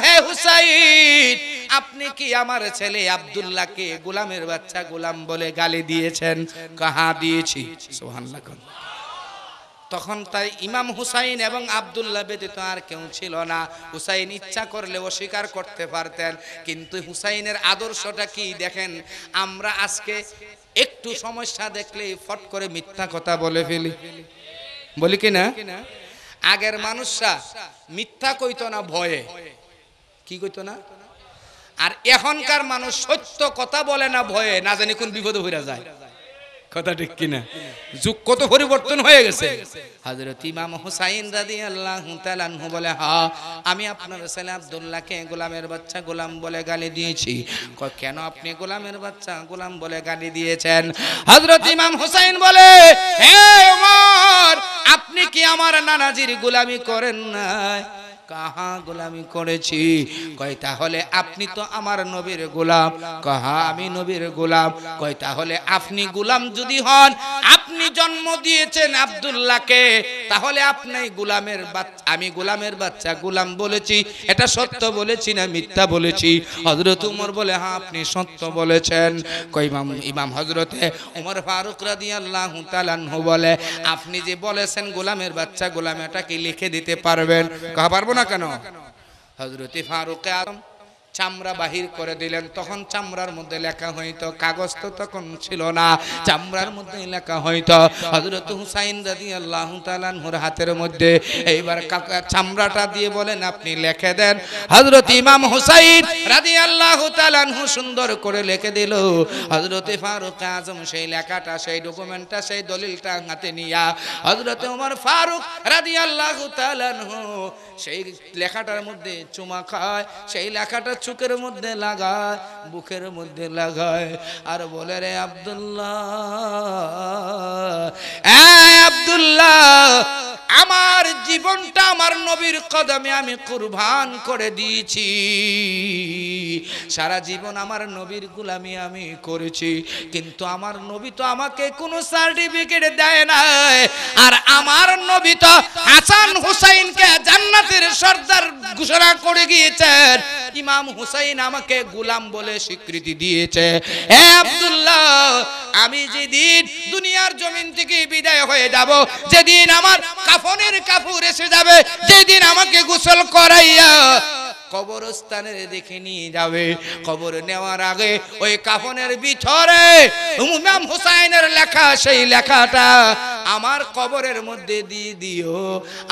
হে হুসাইন আপনি কি আমার ছেলে আব্দুল্লাহকে গোলামের বাচ্চা গোলাম বলে গালি দিয়েছেন কাহা দিয়েছি সোহান্লা তখন তাই ইমাম হুসাইন এবং আবদুল্লাহ ব্যতীত আর কেউ ছিল না হুসাইন ইচ্ছা করলে অস্বীকার করতে পারতেন কিন্তু হুসাইনের আদর্শটা কি দেখেন আমরা আজকে একটু সমস্যা দেখলে ফট করে মিথ্যা কথা বলে ফেলি বলি কি না আগের মানুষরা মিথ্যা কইতো না ভয়ে কি কইতো না আর এখনকার মানুষ সত্য কথা বলে না ভয়ে না জানি কোন বিপদে হইয়া যায় কথা ঠিক কিনা যুগ কত পরিবর্তন হয়ে গেছে হযরত ইমাম হুসাইন রাদিয়াল্লাহু তাআলা তালানহু বলে হা আমি আপনার ছেলে আবদুল্লাহকে গোলামের বাচ্চা গোলাম বলে গালি দিয়েছি কেন আপনি গোলামের বাচ্চা গোলাম বলে গালি দিয়েছেন হযরত ইমাম হুসাইন বলে হে ওমর আপনি কি আমার নানাজির গোলামি করেন না কাহা গোলামি করেছি কয় তাহলে আপনি তো আমার নবীর গোলাম কাহা আমি নবীর গোলাম কয় তাহলে আপনি গোলাম যদি হন আপনি জন্ম দিয়েছেন আবদুল্লাহকে তাহলে আপনি গোলামের বাচ্চা আমি গোলামের বাচ্চা গোলাম বলেছি এটা সত্য বলেছি না মিথ্যা বলেছি হজরত উমর বলে হ্যাঁ আপনি সত্য বলেছেন কয় ইমাম ইমাম হজরতে উমর ফারুক রাদিয়াল্লাহু তাআলাহু বলে আপনি যে বলেছেন গোলামের বাচ্চা গোলাম এটা কি লিখে দিতে পারবেন কহা হ্যাঁ, পারবো না না কেন হযরতি ফারুক আযম চামড়া বাহির করে দিলেন তখন চামড়ার মধ্যে লেখা হইতো কাগজ তো তখন ছিল না চামড়ার মধ্যে লেখা হইতো হজরত হুসাইন রাজি আল্লাহ তালানহুর হাতের মধ্যে এইবার চামড়াটা দিয়ে বলেন আপনি লেখে দেন হজরত ইমাম হুসাইন রাজি আল্লাহ তালানহু সুন্দর করে লেখে দিল হজরত ফারুক আজম সেই লেখাটা সেই ডকুমেন্টটা সেই দলিলটা হাতে নিয়া হজরত উমর ফারুক রাজি আল্লাহ তালানহু সেই লেখাটার মধ্যে চুমা খায় সেই লেখাটা চোখের মধ্যে লাগায় বুকের মধ্যে লাগায় আর বলে রে আবদুল্লাহ আবদুল্লাহ আমার জীবনটা আমার নবীর কদমে আমি কুরবান করে দিয়েছি সারা জীবন আমার নবীর গুলামি আমি করেছি কিন্তু আমার নবী তো আমাকে কোনো সার্টিফিকেট দেয় নাই আর আমার নবী তো হাসান হুসাইনকে জান্নাতের সর্দার ঘোষণা করে গিয়েছেন ইমাম হুসাইন আমাকে গুলাম বলে স্বীকৃতি দিয়েছে আব্দুল্লাহ আমি যেদিন দুনিয়ার জমিন থেকে বিদায় হয়ে যাব যেদিন আমার কাফনের কাপড় এসে যাবে যেদিন আমাকে গোসল করাইয়া কবরস্থানের দেখে নিয়ে যাবে কবর নেওয়ার আগে ওই কাফনের ভিতরে উমাম হুসাইনের লেখা সেই লেখাটা আমার কবরের মধ্যে দিয়ে দিও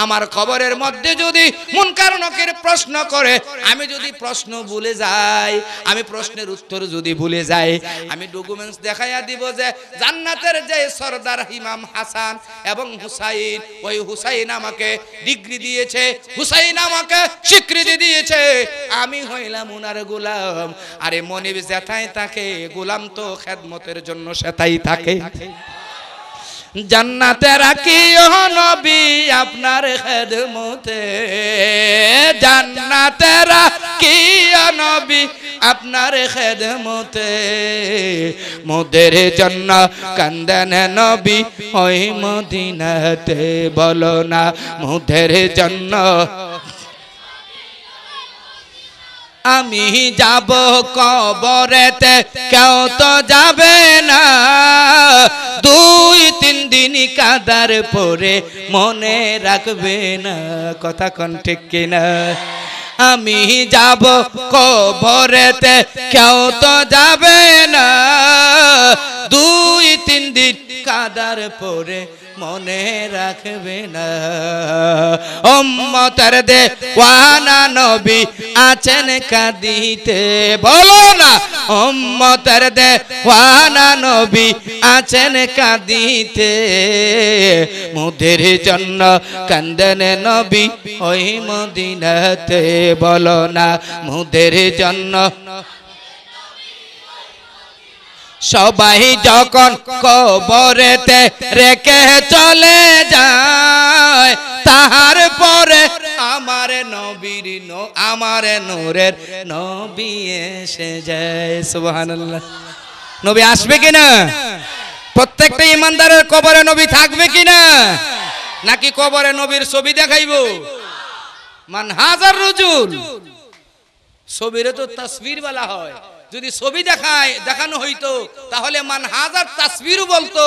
আমার কবরের মধ্যে যদি মুনকার নকের প্রশ্ন করে আমি যদি প্রশ্ন ভুলে যাই আমি প্রশ্নের উত্তর যদি ভুলে যাই আমি ডকুমেন্টস দেখাইয়া দিব যে জান্নাতের যে সর্দার ইমাম হাসান এবং হুসাইন ওই হুসাইন আমাকে ডিগ্রি দিয়েছে হুসাইন আমাকে স্বীকৃতি দিয়েছে আমি হইলাম উনার গোলাম আরে মনিব জেঠায় থাকে গোলাম তো খেদমতের জন্য সেটাই থাকে জান্নাতে রাখি নবী আপনার খেদমতে জান্নাতে রাখি নবী আপনার খেদমতে মোদের জন্য কান্দেন নবী ওই মদিনাতে বলো না মোদের জন্য আমি যাব কবরেতে কেউ তো যাবে না দুই তিন দিন কাদার পরে মনে রাখবে না কথা কন ঠিক কিনা আমি যাব কবরেতে কেউ তো যাবে না দুই তিন দিন কাদার পরে মনে রাখবে না উম্মতের দে ওয়ানা নবী আছেন কাঁদিতে বলো না উম্মতের দে ওয়ানা নবী আছেন কাঁদিতে মুদের জন্য কান্দেন নবী ওই মদিনাতে বলো না মুদের জন্য সবাই যখন কবরেতে রেখে চলে যায় তাহার পরে আমার নবীর নো আমার নূরের নবী এসে যায় সুবহানাল্লাহ নবী আসবে কিনা প্রত্যেকটা ইমানদারের কবরে নবী থাকবে কিনা নাকি কবরে নবীর ছবি দেখাইব মান হাজার রুজুর ছবিরে তো তসবির বলা হয় যদি ছবি দেখায় দেখানো হইতো তাহলে মান হাজার তাসবিরও বলতো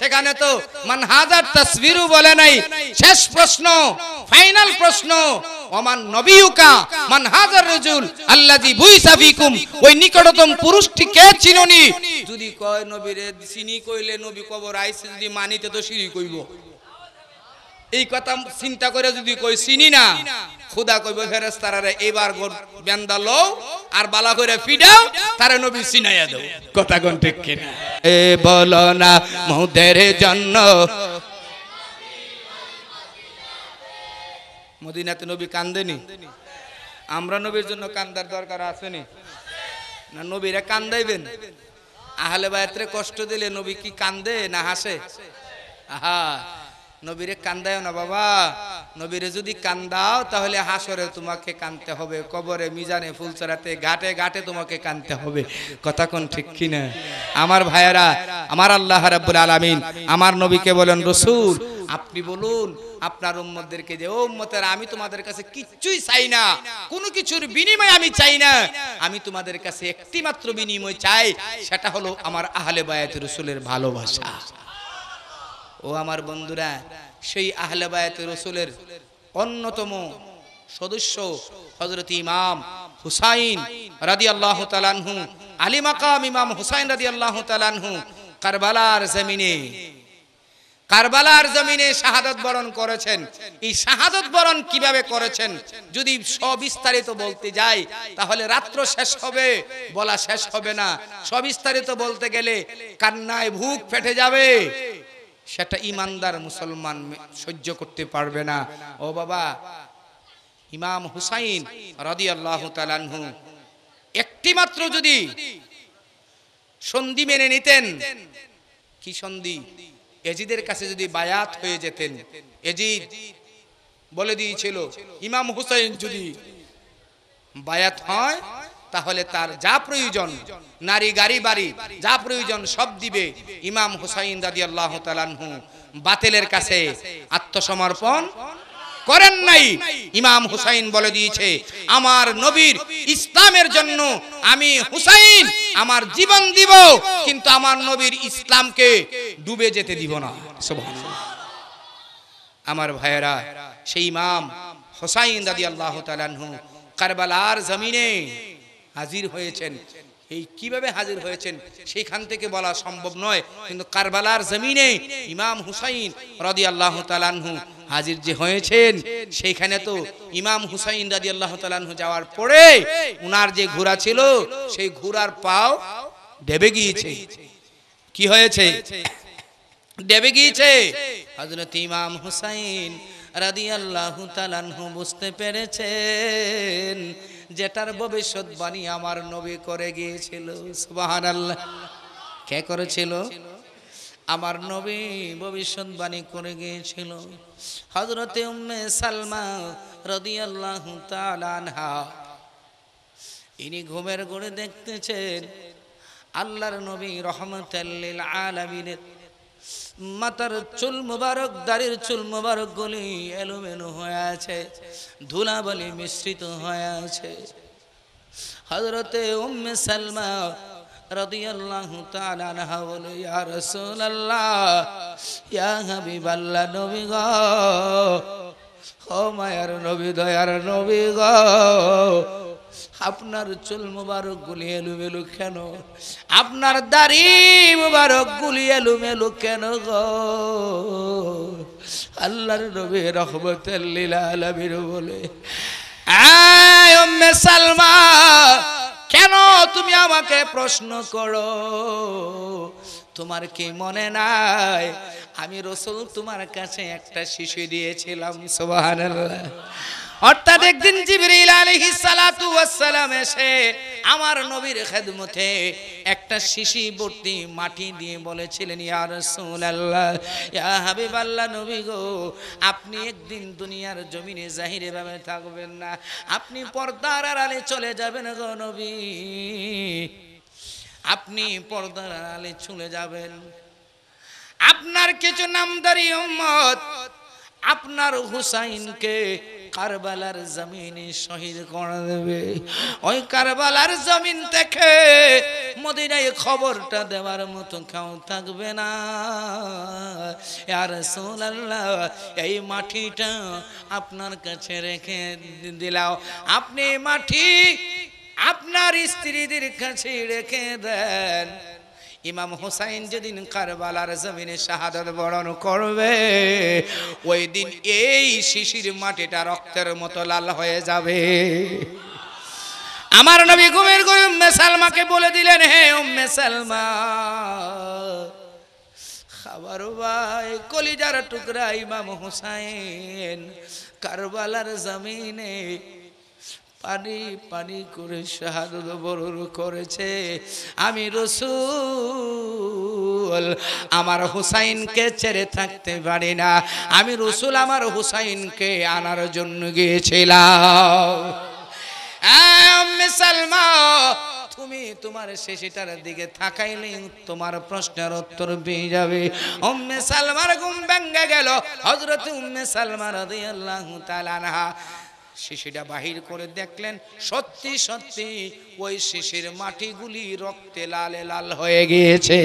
সেখানে তো মান হাজার তাসবিরও বলে নাই শেষ প্রশ্ন ফাইনাল প্রশ্ন অমান নবীউকা মান হাজার রজুল আল্লাজি বুইসা ওই নিকটতম পুরুষটি কে চিননি যদি কয় নবীরে চিনি কইলে নবী কবর আইছে যদি মানিতে তো শিরি কইব এই কথা চিন্তা করে যদি কই চিনি না খুদা কইব ফেরেস এবার এইবার বেন্দা লও আর বালা করে ফিডাও তারে নবী চিনাইয়া দাও কথা গন ঠিক না এ বলো না মুদের জন্য মদিনাতে নবী কান্দেনি আমরা নবীর জন্য কান্দার দরকার নি না নবীরা কান্দাইবেন আহলে বায়াত্রে কষ্ট দিলে নবী কি কান্দে না হাসে আহা নবীরে কান্দায় না বাবা নবীরে যদি কান্দাও তাহলে হাসরে তোমাকে কানতে হবে কবরে মিজানে চড়াতে ঘাটে ঘাটে তোমাকে কানতে হবে কথা কোন ঠিক কিনা আমার ভাইয়ারা আমার আল্লাহ রাব্বুল আলামিন আমার নবীকে বলেন রসুল আপনি বলুন আপনার উম্মতদেরকে যে উম্মতের আমি তোমাদের কাছে কিচ্ছুই চাই না কোনো কিছুর বিনিময় আমি চাই না আমি তোমাদের কাছে একটিমাত্র বিনিময় চাই সেটা হলো আমার আহলে বায়াত রসুলের ভালোবাসা ও আমার বন্ধুরা সেই আহলেবায়ত রসুলের অন্যতম সদস্য হজরত ইমাম হুসাইন রাদি আল্লাহ তালানহু আলী মাকাম ইমাম হুসাইন রাদি আল্লাহ তালানহু কারবালার জমিনে কারবালার জমিনে শাহাদত বরণ করেছেন এই শাহাদত বরণ কিভাবে করেছেন যদি সবিস্তারিত বলতে যাই তাহলে রাত্র শেষ হবে বলা শেষ হবে না সবিস্তারিত বলতে গেলে কান্নায় ভুক ফেটে যাবে সেটা ইমানদার মুসলমান সহ্য করতে পারবে না ও বাবা ইমাম হুসাইন রাদি আল্লাহ তালু একটি মাত্র যদি সন্ধি মেনে নিতেন কি সন্ধি এজিদের কাছে যদি বায়াত হয়ে যেতেন এজিদ বলে দিয়েছিল ইমাম হুসাইন যদি বায়াত হয় তাহলে তার যা প্রয়োজন নারী গাড়ি বাড়ি যা প্রয়োজন সব দিবে ইমাম হুসাইন দাদি আল্লাহ তালু বাতেলের কাছে আত্মসমর্পণ করেন নাই ইমাম হুসাইন বলে দিয়েছে আমার নবীর ইসলামের জন্য আমি হুসাইন আমার জীবন দিব কিন্তু আমার নবীর ইসলামকে ডুবে যেতে দিব না আমার ভাইয়েরা সেই ইমাম হুসাইন দাদি আল্লাহ তালু কারবালার জমিনে হাজির হয়েছেন এই কিভাবে হাজির হয়েছেন সেখান থেকে বলা সম্ভব নয় কিন্তু কারবালার জমিনে ইমাম হুসাইন রদি আল্লাহ তালানহু হাজির যে হয়েছেন সেইখানে তো ইমাম হুসাইন রাজি আল্লাহ তালানহু যাওয়ার পরে উনার যে ঘোড়া ছিল সেই ঘোড়ার পাও দেবে গিয়েছে কি হয়েছে দেবে গিয়েছে হজরত ইমাম হুসাইন রাদি আল্লাহ তালানহু বুঝতে পেরেছেন যেটার বাণী আমার নবী করে গিয়েছিল সুবাহান আল্লাহ কে করেছিল আমার নবী ভবিষ্যৎবাণী করে গিয়েছিল হজরত উম্মে সালমা রদিয়াল্লাহ তালানহা ইনি ঘুমের গড়ে দেখতেছেন আল্লাহর নবী রহমতাল্লিল আলমিনের মাথার চুল মুবারক দাড়ির চুল মুবারক গুলি এলোমেলো হয়ে আছে বলি মিশ্রিত হয়ে আছে হজরতে উম্মে সালমা রাদিয়াল্লাহু তাআলা আনহা বলে ইয়া রাসূলুল্লাহ ইয়া হাবিবাল্লাহ নবী গো ও মায়ার নবী দয়ার নবী গো আপনার চুল মুবারক গুলি মেলু কেন আপনার দাড়ি মুবারক গুলি মেলু কেন গো আল্লাহর নবী রহমতের লীলা আলমির বলে আয় সালমা কেন তুমি আমাকে প্রশ্ন করো তোমার কি মনে নাই আমি রসুল তোমার কাছে একটা শিশু দিয়েছিলাম সোবাহ অর্থাৎ একদিন জিবরিল আলাইহিস সালাতু ওয়াসালাম এসে আমার নবীর খেদমতে একটা শিশি বর্তি মাটি দিয়ে বলেছিলেন ইয়া রাসূলুল্লাহ ইয়া হাবিবাল্লাহ নবী গো আপনি একদিন দুনিয়ার জমিনে জাহিরে ভাবে থাকবেন না আপনি পর্দার আড়ালে চলে যাবেন গো নবী আপনি পর্দার আড়ালে চলে যাবেন আপনার কিছু নামদারি উম্মত আপনার হুসাইনকে কারবালার জমিনে শহীদ করে দেবে ওই কারবালার জমিন থেকে মদিনায় খবরটা দেওয়ার মতো কেউ থাকবে না আর সোল্লাহ এই মাটিটা আপনার কাছে রেখে দিলাও আপনি মাটি আপনার স্ত্রীদের কাছে রেখে দেন ইমাম হোসাইন যেদিন কারবালার জমিনে শাহাদত বরণ করবে ওই দিন এই শিশির মাটিটা রক্তের মতো লাল হয়ে যাবে আমার নবী ঘুমের করে উম্মে সালমাকে বলে দিলেন হে উম্মে সালমা খাবার ভাই কলিজার টুকরা ইমাম হোসাইন কারবালার জমিনে পানি পানি করে শাহাদত বরুর করেছে আমি রসুল আমার হুসাইনকে ছেড়ে থাকতে পারি না আমি রসুল আমার হুসাইনকে আনার জন্য গিয়েছিলাম সালমা তুমি তোমার শেষিটার দিকে থাকাইলে তোমার প্রশ্নের উত্তর পেয়ে যাবে উম্মে সালমার ঘুম ভেঙে গেল হজরত উম্মে সালমার রাদিয়াল্লাহু তাআলা আনহা শিশিটা বাহির করে দেখলেন সত্যি সত্যি ওই শিশির মাটিগুলি রক্তে লালে লাল হয়ে গিয়েছে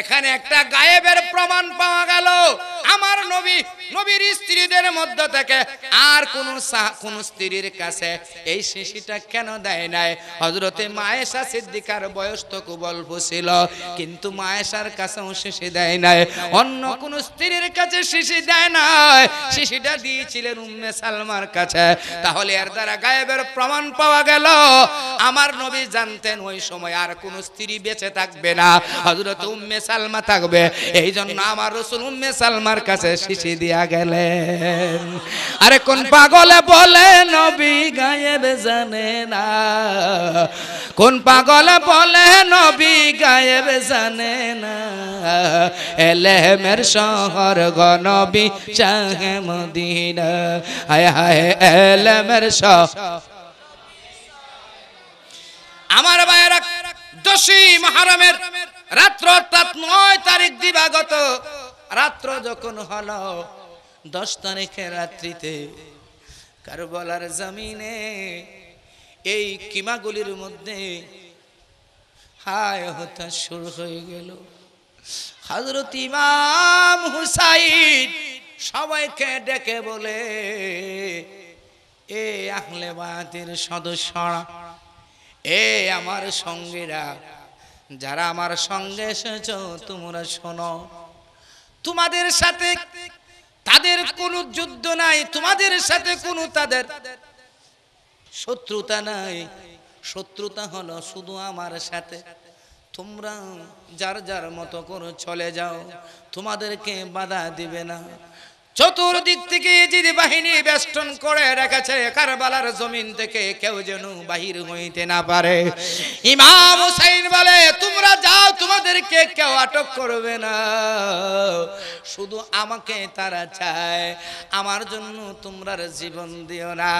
এখানে একটা গায়েবের প্রমাণ পাওয়া গেল আমার নবী নবীর স্ত্রীদের মধ্য থেকে আর কোন কোন স্ত্রীর কাছে এই শিশিটা কেন দেয় নাই হজরতে মায়েশা সিদ্দিকার বয়স তো খুব অল্প ছিল কিন্তু মায়েশার কাছেও শিশি দেয় নাই অন্য কোন স্ত্রীর কাছে শিশি দেয় নাই শিশিটা দিয়েছিলেন উম্মে সালমার কাছে তাহলে এর দ্বারা গায়েবের প্রমাণ পাওয়া গেল আমার নবী জানতেন ওই সময় আর কোন স্ত্রী বেঁচে থাকবে না হজরত উম্মে সালমা থাকবে এই জন্য আমার রসুল উম্মে সালমার কাছে শিশি দিয়া গেলেন আরে কোন পাগলে বলে নবী গায়েব জানে না কোন পাগলে বলে নবী গায়েব জানে না এলেমের শহর গনবী চাহে মদিনা হায় হায় এলেমের শহর আমার ভাইয়েরা দোষী মহারামের রাত্র অর্থাৎ নয় তারিখ দিবাগত রাত্র যখন হল দশ তারিখে রাত্রিতে কারবলার জমিনে এই কিমাগুলির মধ্যে হায় হতা শুরু হয়ে গেল হজরত ইমাম হুসাইন সবাইকে ডেকে বলে এ আহলে বাতের সদস্যরা এ আমার সঙ্গীরা যারা আমার সঙ্গে এসেছ তোমরা শোনো তোমাদের সাথে তাদের কোনো যুদ্ধ নাই তোমাদের সাথে কোনো তাদের শত্রুতা নাই শত্রুতা হলো শুধু আমার সাথে তোমরা যার যার মতো করে চলে যাও তোমাদেরকে বাধা দিবে না চতুর্দিক থেকে এজিদ বাহিনী বেষ্টন করে রেখেছে কারবালার জমিন থেকে কেউ যেন বাহির হইতে না পারে ইমাম হুসাইন বলে তোমরা যাও তোমাদেরকে কেউ আটক করবে না শুধু আমাকে তারা চায় আমার জন্য তোমরা জীবন দিও না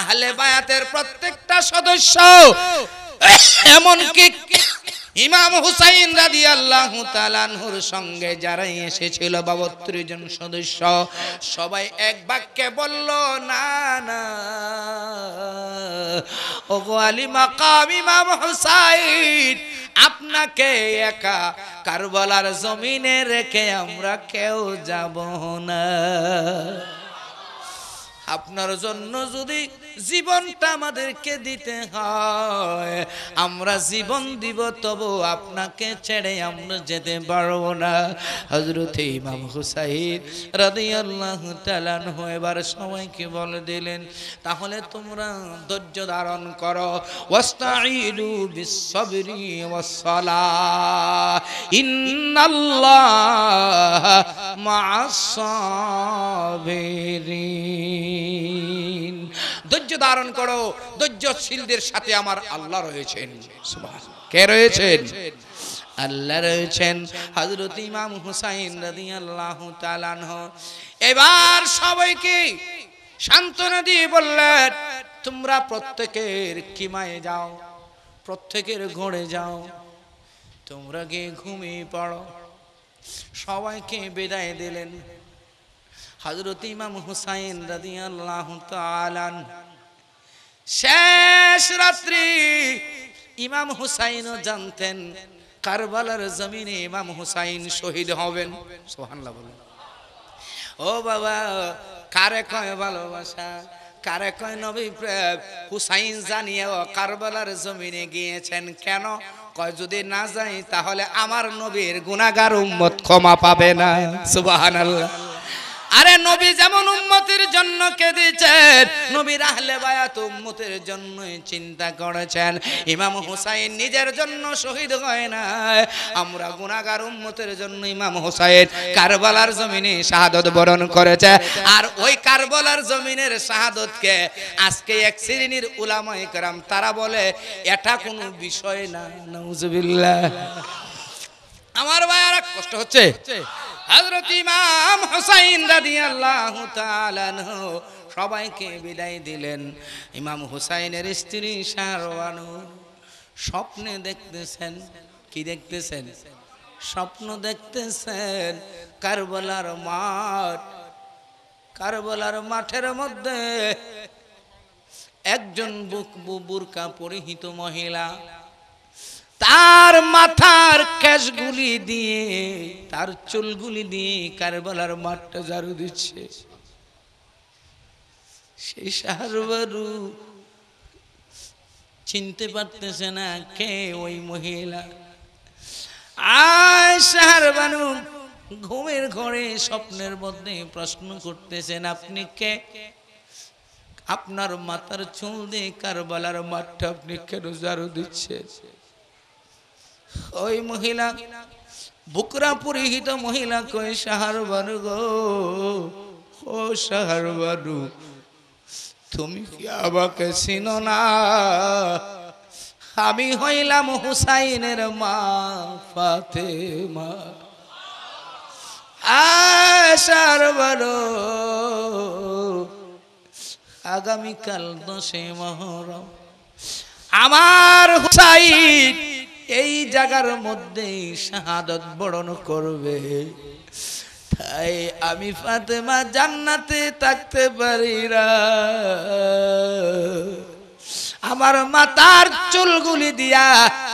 আহলে বায়াতের প্রত্যেকটা সদস্য এমনকি ইমাম হুসাইন রাজি আল্লাহ তালানহুর সঙ্গে যারাই এসেছিল বাবত্রিশ জন সদস্য সবাই এক বাক্যে বলল না না ও গোয়ালি মাকাম ইমাম হুসাইন আপনাকে একা কারবালার জমিনে রেখে আমরা কেউ যাব না আপনার জন্য যদি জীবনটা আমাদেরকে দিতে হয় আমরা জীবন দিব তবু আপনাকে ছেড়ে আমরা যেতে পারবো না হজরত ইমাম হুসাইন রাদিয়াল্লাহ তাআলা নহ এবার সবাইকে বলে দিলেন তাহলে তোমরা ধৈর্য ধারণ করো ওয়াস্তাঈনু বিসবরি ওয়াসসালাহ ইন্নাল্লাহ মা সাবিরিন ধৈর্য ধারণ করো ধৈর্যশীলদের সাথে আমার আল্লাহ রয়েছেন কে রয়েছেন আল্লাহ রয়েছেন হজরত ইমাম হুসাইন রাজি আল্লাহ এবার সবাইকে সান্ত্বনা দিয়ে বললেন তোমরা প্রত্যেকের কিমায় যাও প্রত্যেকের ঘোড়ে যাও তোমরা গিয়ে ঘুমিয়ে পড়ো সবাইকে বিদায় দিলেন হজরত ইমাম হুসাইন রাজি আল্লাহ শেষ রাত্রি ইমাম হুসাইনও জানতেন কারবালার জমিনে ইমাম হুসাইন শহীদ হবেন সোহানলা বলেন ও বাবা কারে কয় ভালোবাসা কারে কয় নবী প্রেম হুসাইন জানিয়েও কারবালার জমিনে গিয়েছেন কেন কয় যদি না যাই তাহলে আমার নবীর গুণাগার উম্মত ক্ষমা পাবে না সুবাহান আল্লাহ আরে নবী যেমন উন্মতির জন্য কেঁদেছেন নবীর আহলে বায়াত উন্মতির জন্যই চিন্তা করেছেন ইমাম হুসাইন নিজের জন্য শহীদ হয় না আমরা গুণাগার উম্মতের জন্য ইমাম হুসাইন কারবালার জমিনে শাহাদত বরণ করেছে আর ওই কারবালার জমিনের শাহাদতকে আজকে এক শ্রেণীর উলামাই করাম তারা বলে এটা কোনো বিষয় না নজবিল্লা আমার ভাই আর কষ্ট হচ্ছে হজরত ইমাম হুসাইন রাদি আল্লাহ সবাইকে বিদায় দিলেন ইমাম হুসাইনের স্ত্রী সারওয়ানু স্বপ্নে দেখতেছেন কি দেখতেছেন স্বপ্ন দেখতেছেন কারবলার মাঠ কারবলার মাঠের মধ্যে একজন বুক বুরকা পরিহিত মহিলা তার মাথার ক্যাশগুলি দিয়ে তার চুলগুলি দিয়ে কারবালার মাঠটা ঝাড়ু দিচ্ছে সেই সারবারু চিনতে পারতেছে না কে ওই মহিলা আয় সারবানু ঘুমের ঘরে স্বপ্নের মধ্যে প্রশ্ন করতেছেন আপনি কে আপনার মাথার চুল দিয়ে কারবালার মাঠটা আপনি কেন ঝাড়ু দিচ্ছে ওই মহিলা বুকরা পরিহিত মহিলা কয় সাহার বানু গো ও সাহার বারু তুমি কি আমাকে চিনো না আমি হইলাম হুসাইনের মা ফাতে মা আশার বারো আগামীকাল দশে মহরম আমার হুসাইন এই জায়গার মধ্যেই শাহাদত বরণ করবে তাই আমি ফাতেমা জান্নাতে থাকতে পারি না আমার মাতার চুলগুলি দিয়া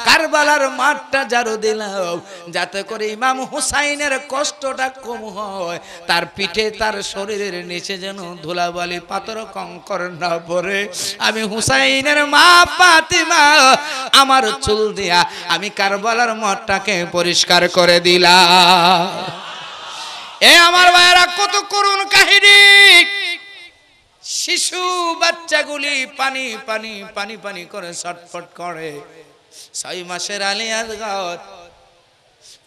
কারবালার মাঠটা জারু দিলাম যাতে করে ইমাম হুসাইনের কষ্টটা কম হয় তার পিঠে তার শরীরের নিচে যেন ধুলাবালি পাথর কঙ্কর না পরে আমি হুসাইনের মা পাতিমা আমার চুল দিয়া আমি কারবালার মাঠটাকে পরিষ্কার করে দিলাম এ আমার ভাইয়েরা কত করুণ কাহিনী শিশু বাচ্চাগুলি পানি পানি পানি পানি করে ছটফট করে ছয় মাসের আলিয়ার গাওয়ার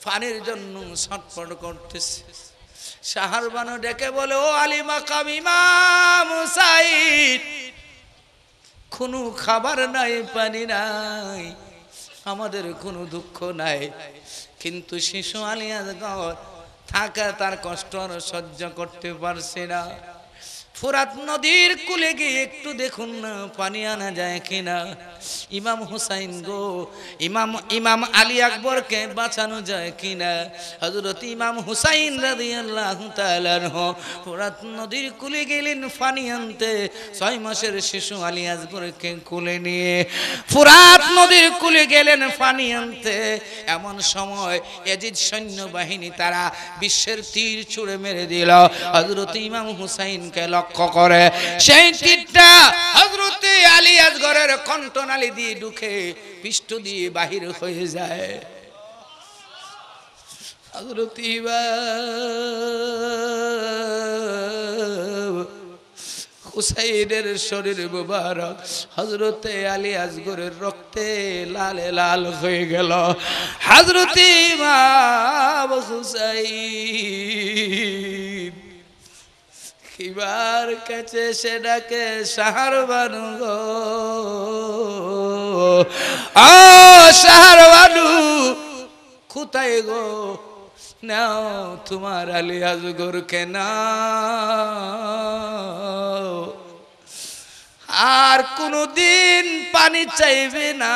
পানির জন্য ছটফট করতেছে সাহার বানু ডেকে বলে ও আলিমা কামিমাম সাইড কোনো খাবার নাই পানি নাই আমাদের কোনো দুঃখ নাই কিন্তু শিশু আলিয়া থাকা তার কষ্ট সহ্য করতে পারছে না ফোরাত নদীর কুলে গিয়ে একটু দেখুন না পানি আনা যায় কিনা ইমাম হুসাইন গো ইমাম ইমাম আলী আকবরকে বাঁচানো যায় কিনা হজরত ইমাম হুসাইন রাজি আল্লাহ ফোরাত নদীর কুলে গেলেন পানি আনতে ছয় মাসের শিশু আলী আকবরকে কুলে নিয়ে ফোরাত নদীর কুলে গেলেন পানি আনতে এমন সময় এজিদ সৈন্যবাহিনী তারা বিশ্বের তীর ছুড়ে মেরে দিল হজরত ইমাম হুসাইনকে লক্ষ্য লক্ষ্য করে সেই তীরটা হজরতে আলী আসগরের কণ্ঠনালী দিয়ে ঢুকে পিষ্ট দিয়ে বাহির হয়ে যায় হুসাইনের শরীর মুবারক হজরতে আলী আজগরের রক্তে লালে লাল হয়ে গেল হজরত মা হুসাইন খিবার কাছে সেটাকে সাহার বানু গো আহার বানু কোথায় গো নাও তোমার আলী আজগর কেনা আর কোনদিন পানি চাইবে না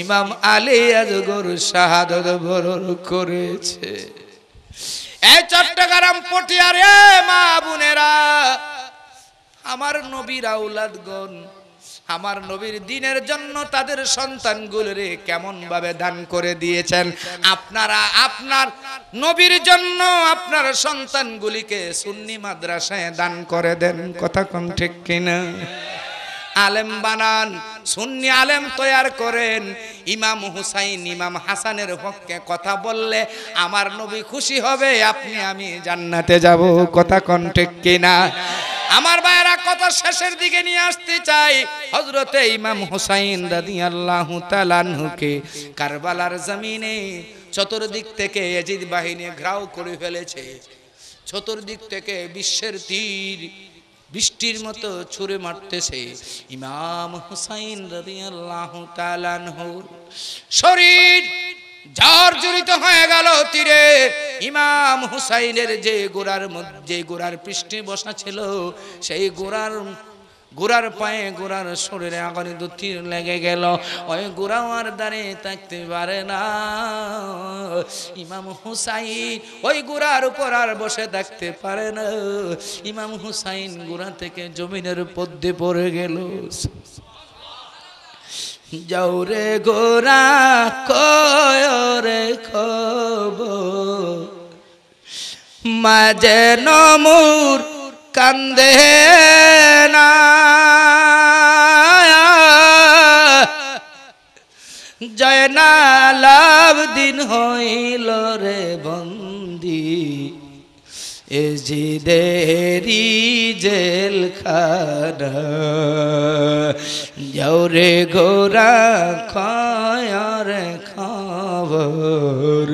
ইমাম আলী আজগর শাহাদত বরণ করেছে এই চট্টগ্রাম এ মা বোনেরা আমার নবীর আউলাদগণ আমার নবীর দিনের জন্য তাদের সন্তানগুলোরে কেমন ভাবে দান করে দিয়েছেন আপনারা আপনার নবীর জন্য আপনার সন্তানগুলিকে সুন্নি মাদ্রাসায় দান করে দেন কথা কম ঠিক কিনা আলেম বানান সুন্নি আলেম তৈয়ার করেন ইমাম হুসাইন ইমাম হাসানের পক্ষে কথা বললে আমার নবী খুশি হবে আপনি আমি জান্নাতে যাব কথা কন্টেক কিনা আমার ভাইরা কথা শেষের দিকে নিয়ে আসতে চাই হজরতে ইমাম হুসাইন দাদি আল্লাহ তালানহুকে কারবালার জমিনে চতুর্দিক থেকে এজিদ বাহিনী ঘ্রাও করে ফেলেছে চতুর্দিক থেকে বিশ্বের তীর বৃষ্টির মতো ছুঁড়ে মারতেছে ইমাম হুসাইন রাদিয়াল্লাহু তাআলা আনহুর শরীর হয়ে গেল তীরে ইমাম হুসাইনের যে গোড়ার মধ্যে গোড়ার পৃষ্ঠে বসা ছিল সেই গোড়ার গোড়ার পায়ে গোড়ার শরীরে আগুন দুতির লেগে গেল ওই গোড়াও আর দাঁড়িয়ে থাকতে পারে না ইমাম হুসাইন ওই গোড়ার উপর আর বসে থাকতে পারে না ইমাম হুসাইন গোড়া থেকে জমিনের পদ্মে পড়ে গেল যাও রে গোরা কয় রে খব মাঝে নমুর কান্দে না জয় না লাভ দিন হইল রে বন্দি এ জিদেরি জেলখানা যাও রে গোরা খয়ার খবর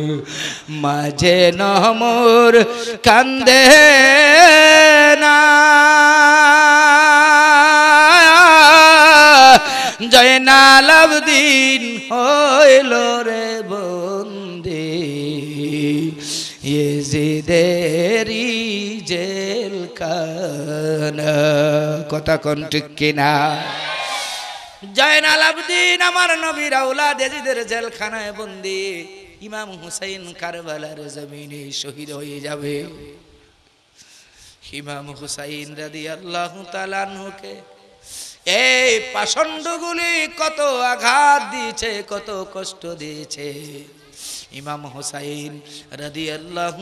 মাঝে নহমর কান্দে দিন হইল রে বন্দি ইয়েজিদেরি জেল কানা কথা কোন ঠিক কিনা জয়নাল আবদিন আমার নবীর আউলাদ এজিদের জেলখানায় বন্দি ইমাম হুসাইন কারবালার জমিনে শহীদ হয়ে যাবে ইমাম হুসাইন রাদি আল্লাহ তালানহুকে এই পাষণ্ডগুলি কত আঘাত দিয়েছে কত কষ্ট দিয়েছে ইমাম হোসাইন রাদি আল্লাহ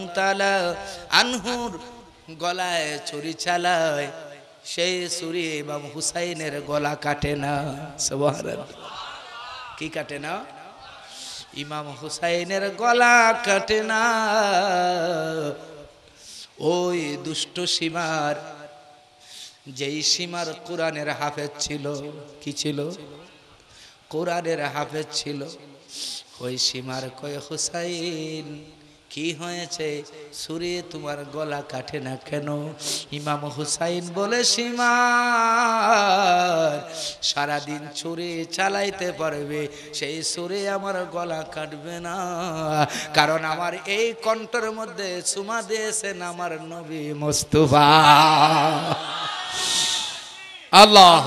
আনহুর গলায় ছুরি চালায় সেই ছুরি ইমাম হুসাইনের গলা কাটে না সবার কি কাটে না ইমাম হুসাইনের গলা কাটে না ওই দুষ্ট সীমার যেই সীমার কোরআনের হাফেজ ছিল কি ছিল কোরআনের হাফেজ ছিল ওই সীমার কয় হুসাইন কি হয়েছে সুরে তোমার গলা কাটে না কেন ইমাম হুসাইন বলে সীমা সারাদিন ছুরি চালাইতে পারবে সেই সুরে আমার গলা কাটবে না কারণ আমার এই কণ্ঠের মধ্যে সুমা দিয়েছেন আমার নবী মোস্তফা আল্লাহ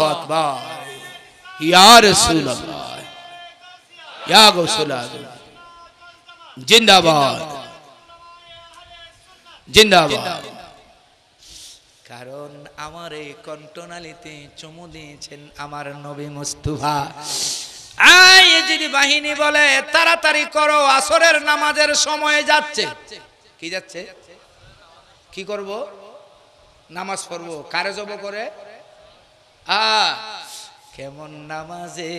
জিন্দাবাদ জিন্দাবাদ কারণ আমার এই কণ্ঠনালীতে চুমু দিয়েছেন আমার নবী মুস্তুভা যদি বাহিনী বলে তাড়াতাড়ি করো আসরের নামাজের সময় যাচ্ছে কি যাচ্ছে কি করব নামাজ পড়বো কারে জব করে কেমন নামাজে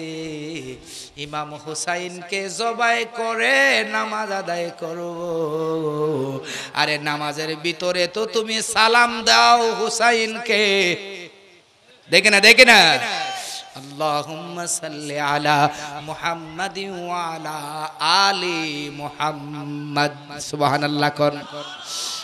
ইমাম হুসাইনকে জবাই করে নামাজ আদায় করব আরে নামাজের ভিতরে তো তুমি সালাম দাও হুসাইনকে দেখে না দেখে না اللهم صل على محمد وعلى آل محمد سبحان الله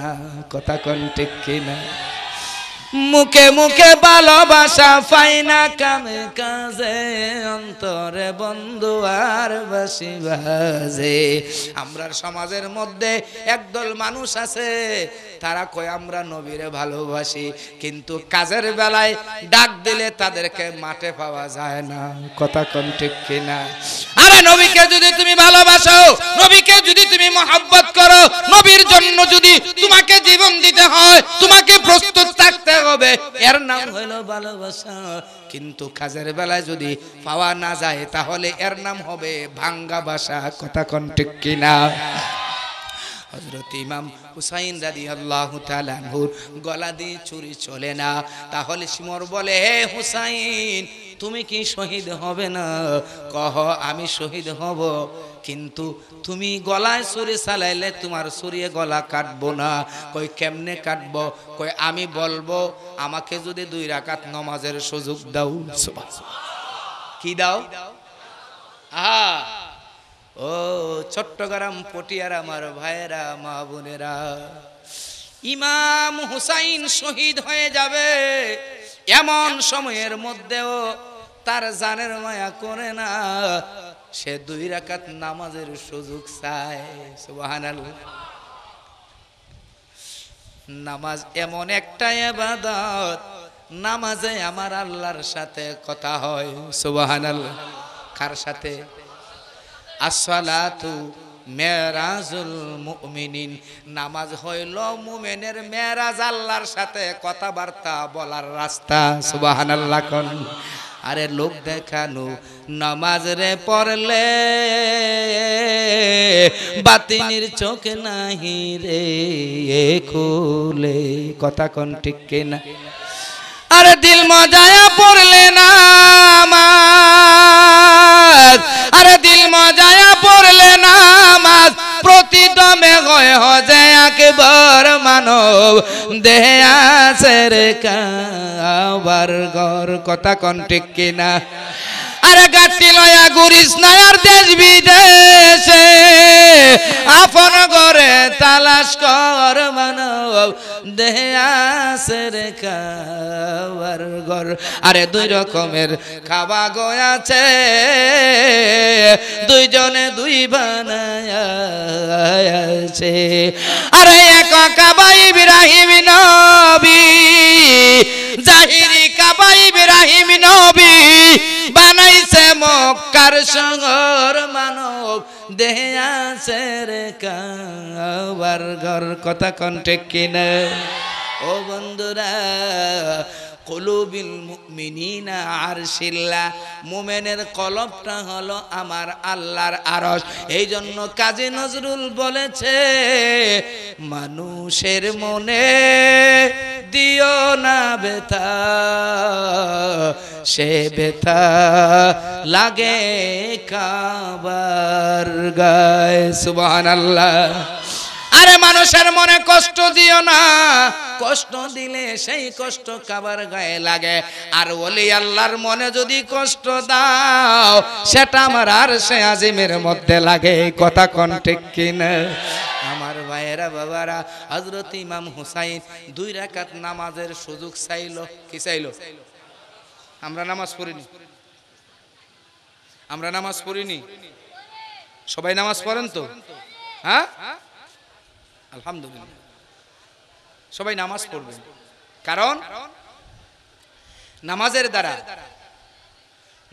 না কথা কন ঠিক কিনা মুখে মুখে ভালোবাসা পাই না কামে কাজে অন্তরে বন্ধু আর বাসি বাজে আমরা সমাজের মধ্যে একদল মানুষ আছে তারা কয় আমরা নবীরে ভালোবাসি কিন্তু কাজের বেলায় ডাক দিলে তাদেরকে মাঠে পাওয়া যায় না কথা কন ঠিক কিনা আরে নবীকে যদি তুমি ভালোবাসো নবীকে যদি তুমি মহাব্বত করো নবীর জন্য যদি তোমাকে জীবন দিতে হয় তোমাকে প্রস্তুত থাকতে হবে এর নাম হলো ভালোবাসা কিন্তু কাজের বেলায় যদি পাওয়া না যায় তাহলে এর নাম হবে ভাঙ্গা বাসা কথা কন ঠিক কিনা হজরত ইমাম হুসাইন রাজি আল্লাহ গলা দিয়ে চুরি চলে না তাহলে সিমর বলে হে হুসাইন তুমি কি শহীদ হবে না কহ আমি শহীদ হব কিন্তু তুমি গলায় সরি চালাইলে তোমার সরিয়ে গলা কাটবো না কই কেমনে কাটব কই আমি বলবো আমাকে যদি দুই রাকাত নমাজের সুযোগ দাও কি দাও আ ও চট্টগ্রাম পটিয়ার আমার ভাইয়েরা মা বোনেরা ইমাম হুসাইন শহীদ হয়ে যাবে এমন সময়ের মধ্যেও তার জানের মায়া করে না সে দুই রাকাত নামাজের সুযোগ চায় সুবাহান নামাজ এমন একটা এবাদত নামাজে আমার আল্লাহর সাথে কথা হয় সুবাহান কার সাথে আসলাতু মেরাজুল মুমিনিন নামাজ হইল মুমেনের মেরাজ আল্লাহর সাথে কথাবার্তা বলার রাস্তা সুবাহান আল্লাহ আরে লোক দেখানো নামাজ রে পড়লে বাতিনির চোখে নাহি রে খুলে কথা কন ঠিক না আরে দিল মজায়া পড়লে না আরে দিল মজায়া পড়লে না প্রতিদমে হয় হজে আকবর মানব দেহে আছে রে কাবার ঘর কথা কন ঠিক কিনা আরে গাটি লয়া ঘুরিস না আর দেশ বিদেশে আপন ঘরে তালাশ কর মানব দেহে আসের খাবার ঘর আরে দুই রকমের খাওয়া গয়াছে দুইজনে দুই বানায়াছে আরে এক কাবাই ইব্রাহিম নবী জাহিরি কাবা ইব্রাহিম নবী মক্কার সঙ্গর মানব দেহে আছে রে কাবার ঘর কথা কণ্ঠে কিনে ও বন্ধুরা কলুবিল আর শিল্লা মুমিনের কলপটা হলো আমার আল্লাহর আরশ এই জন্য কাজী নজরুল বলেছে মানুষের মনে দিও না বেতা সে বেতা লাগে কাবার গায় আল্লাহ আরে মানুষের মনে কষ্ট দিও না কষ্ট দিলে সেই কষ্ট কাবার গায়ে লাগে আর ওলি আল্লাহর মনে যদি কষ্ট দাও সেটা আমার আর সে আজিমের মধ্যে লাগে কথা কন ঠিক কিনা আমার ভাইয়েরা বাবারা হজরত ইমাম হুসাইন দুই রেখাত নামাজের সুযোগ চাইল কি চাইল আমরা নামাজ পড়িনি আমরা নামাজ পড়িনি সবাই নামাজ পড়েন তো হ্যাঁ আলহামদুলিল্লাহ সবাই নামাজ পড়বে কারণ নামাজের দ্বারা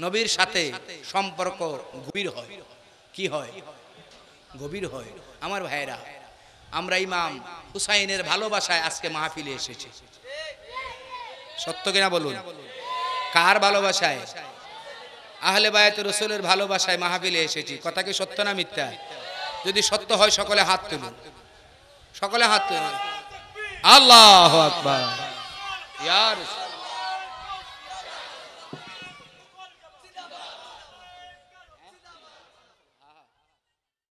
নবীর সাথে সম্পর্ক গভীর হয় কি হয় গভীর হয় আমার ভাইরা আমরা ইমাম হুসাইনের ভালোবাসায় আজকে মাহফিলে এসেছি সত্য কিনা বলুন কার ভালোবাসায় আহলে বায়াত রসুলের ভালোবাসায় মাহফিলে এসেছি কথা কি সত্য না মিথ্যা যদি সত্য হয় সকলে হাত তুলুন সকলে হাত তুলে আল্লাহ আকবার ইয়ার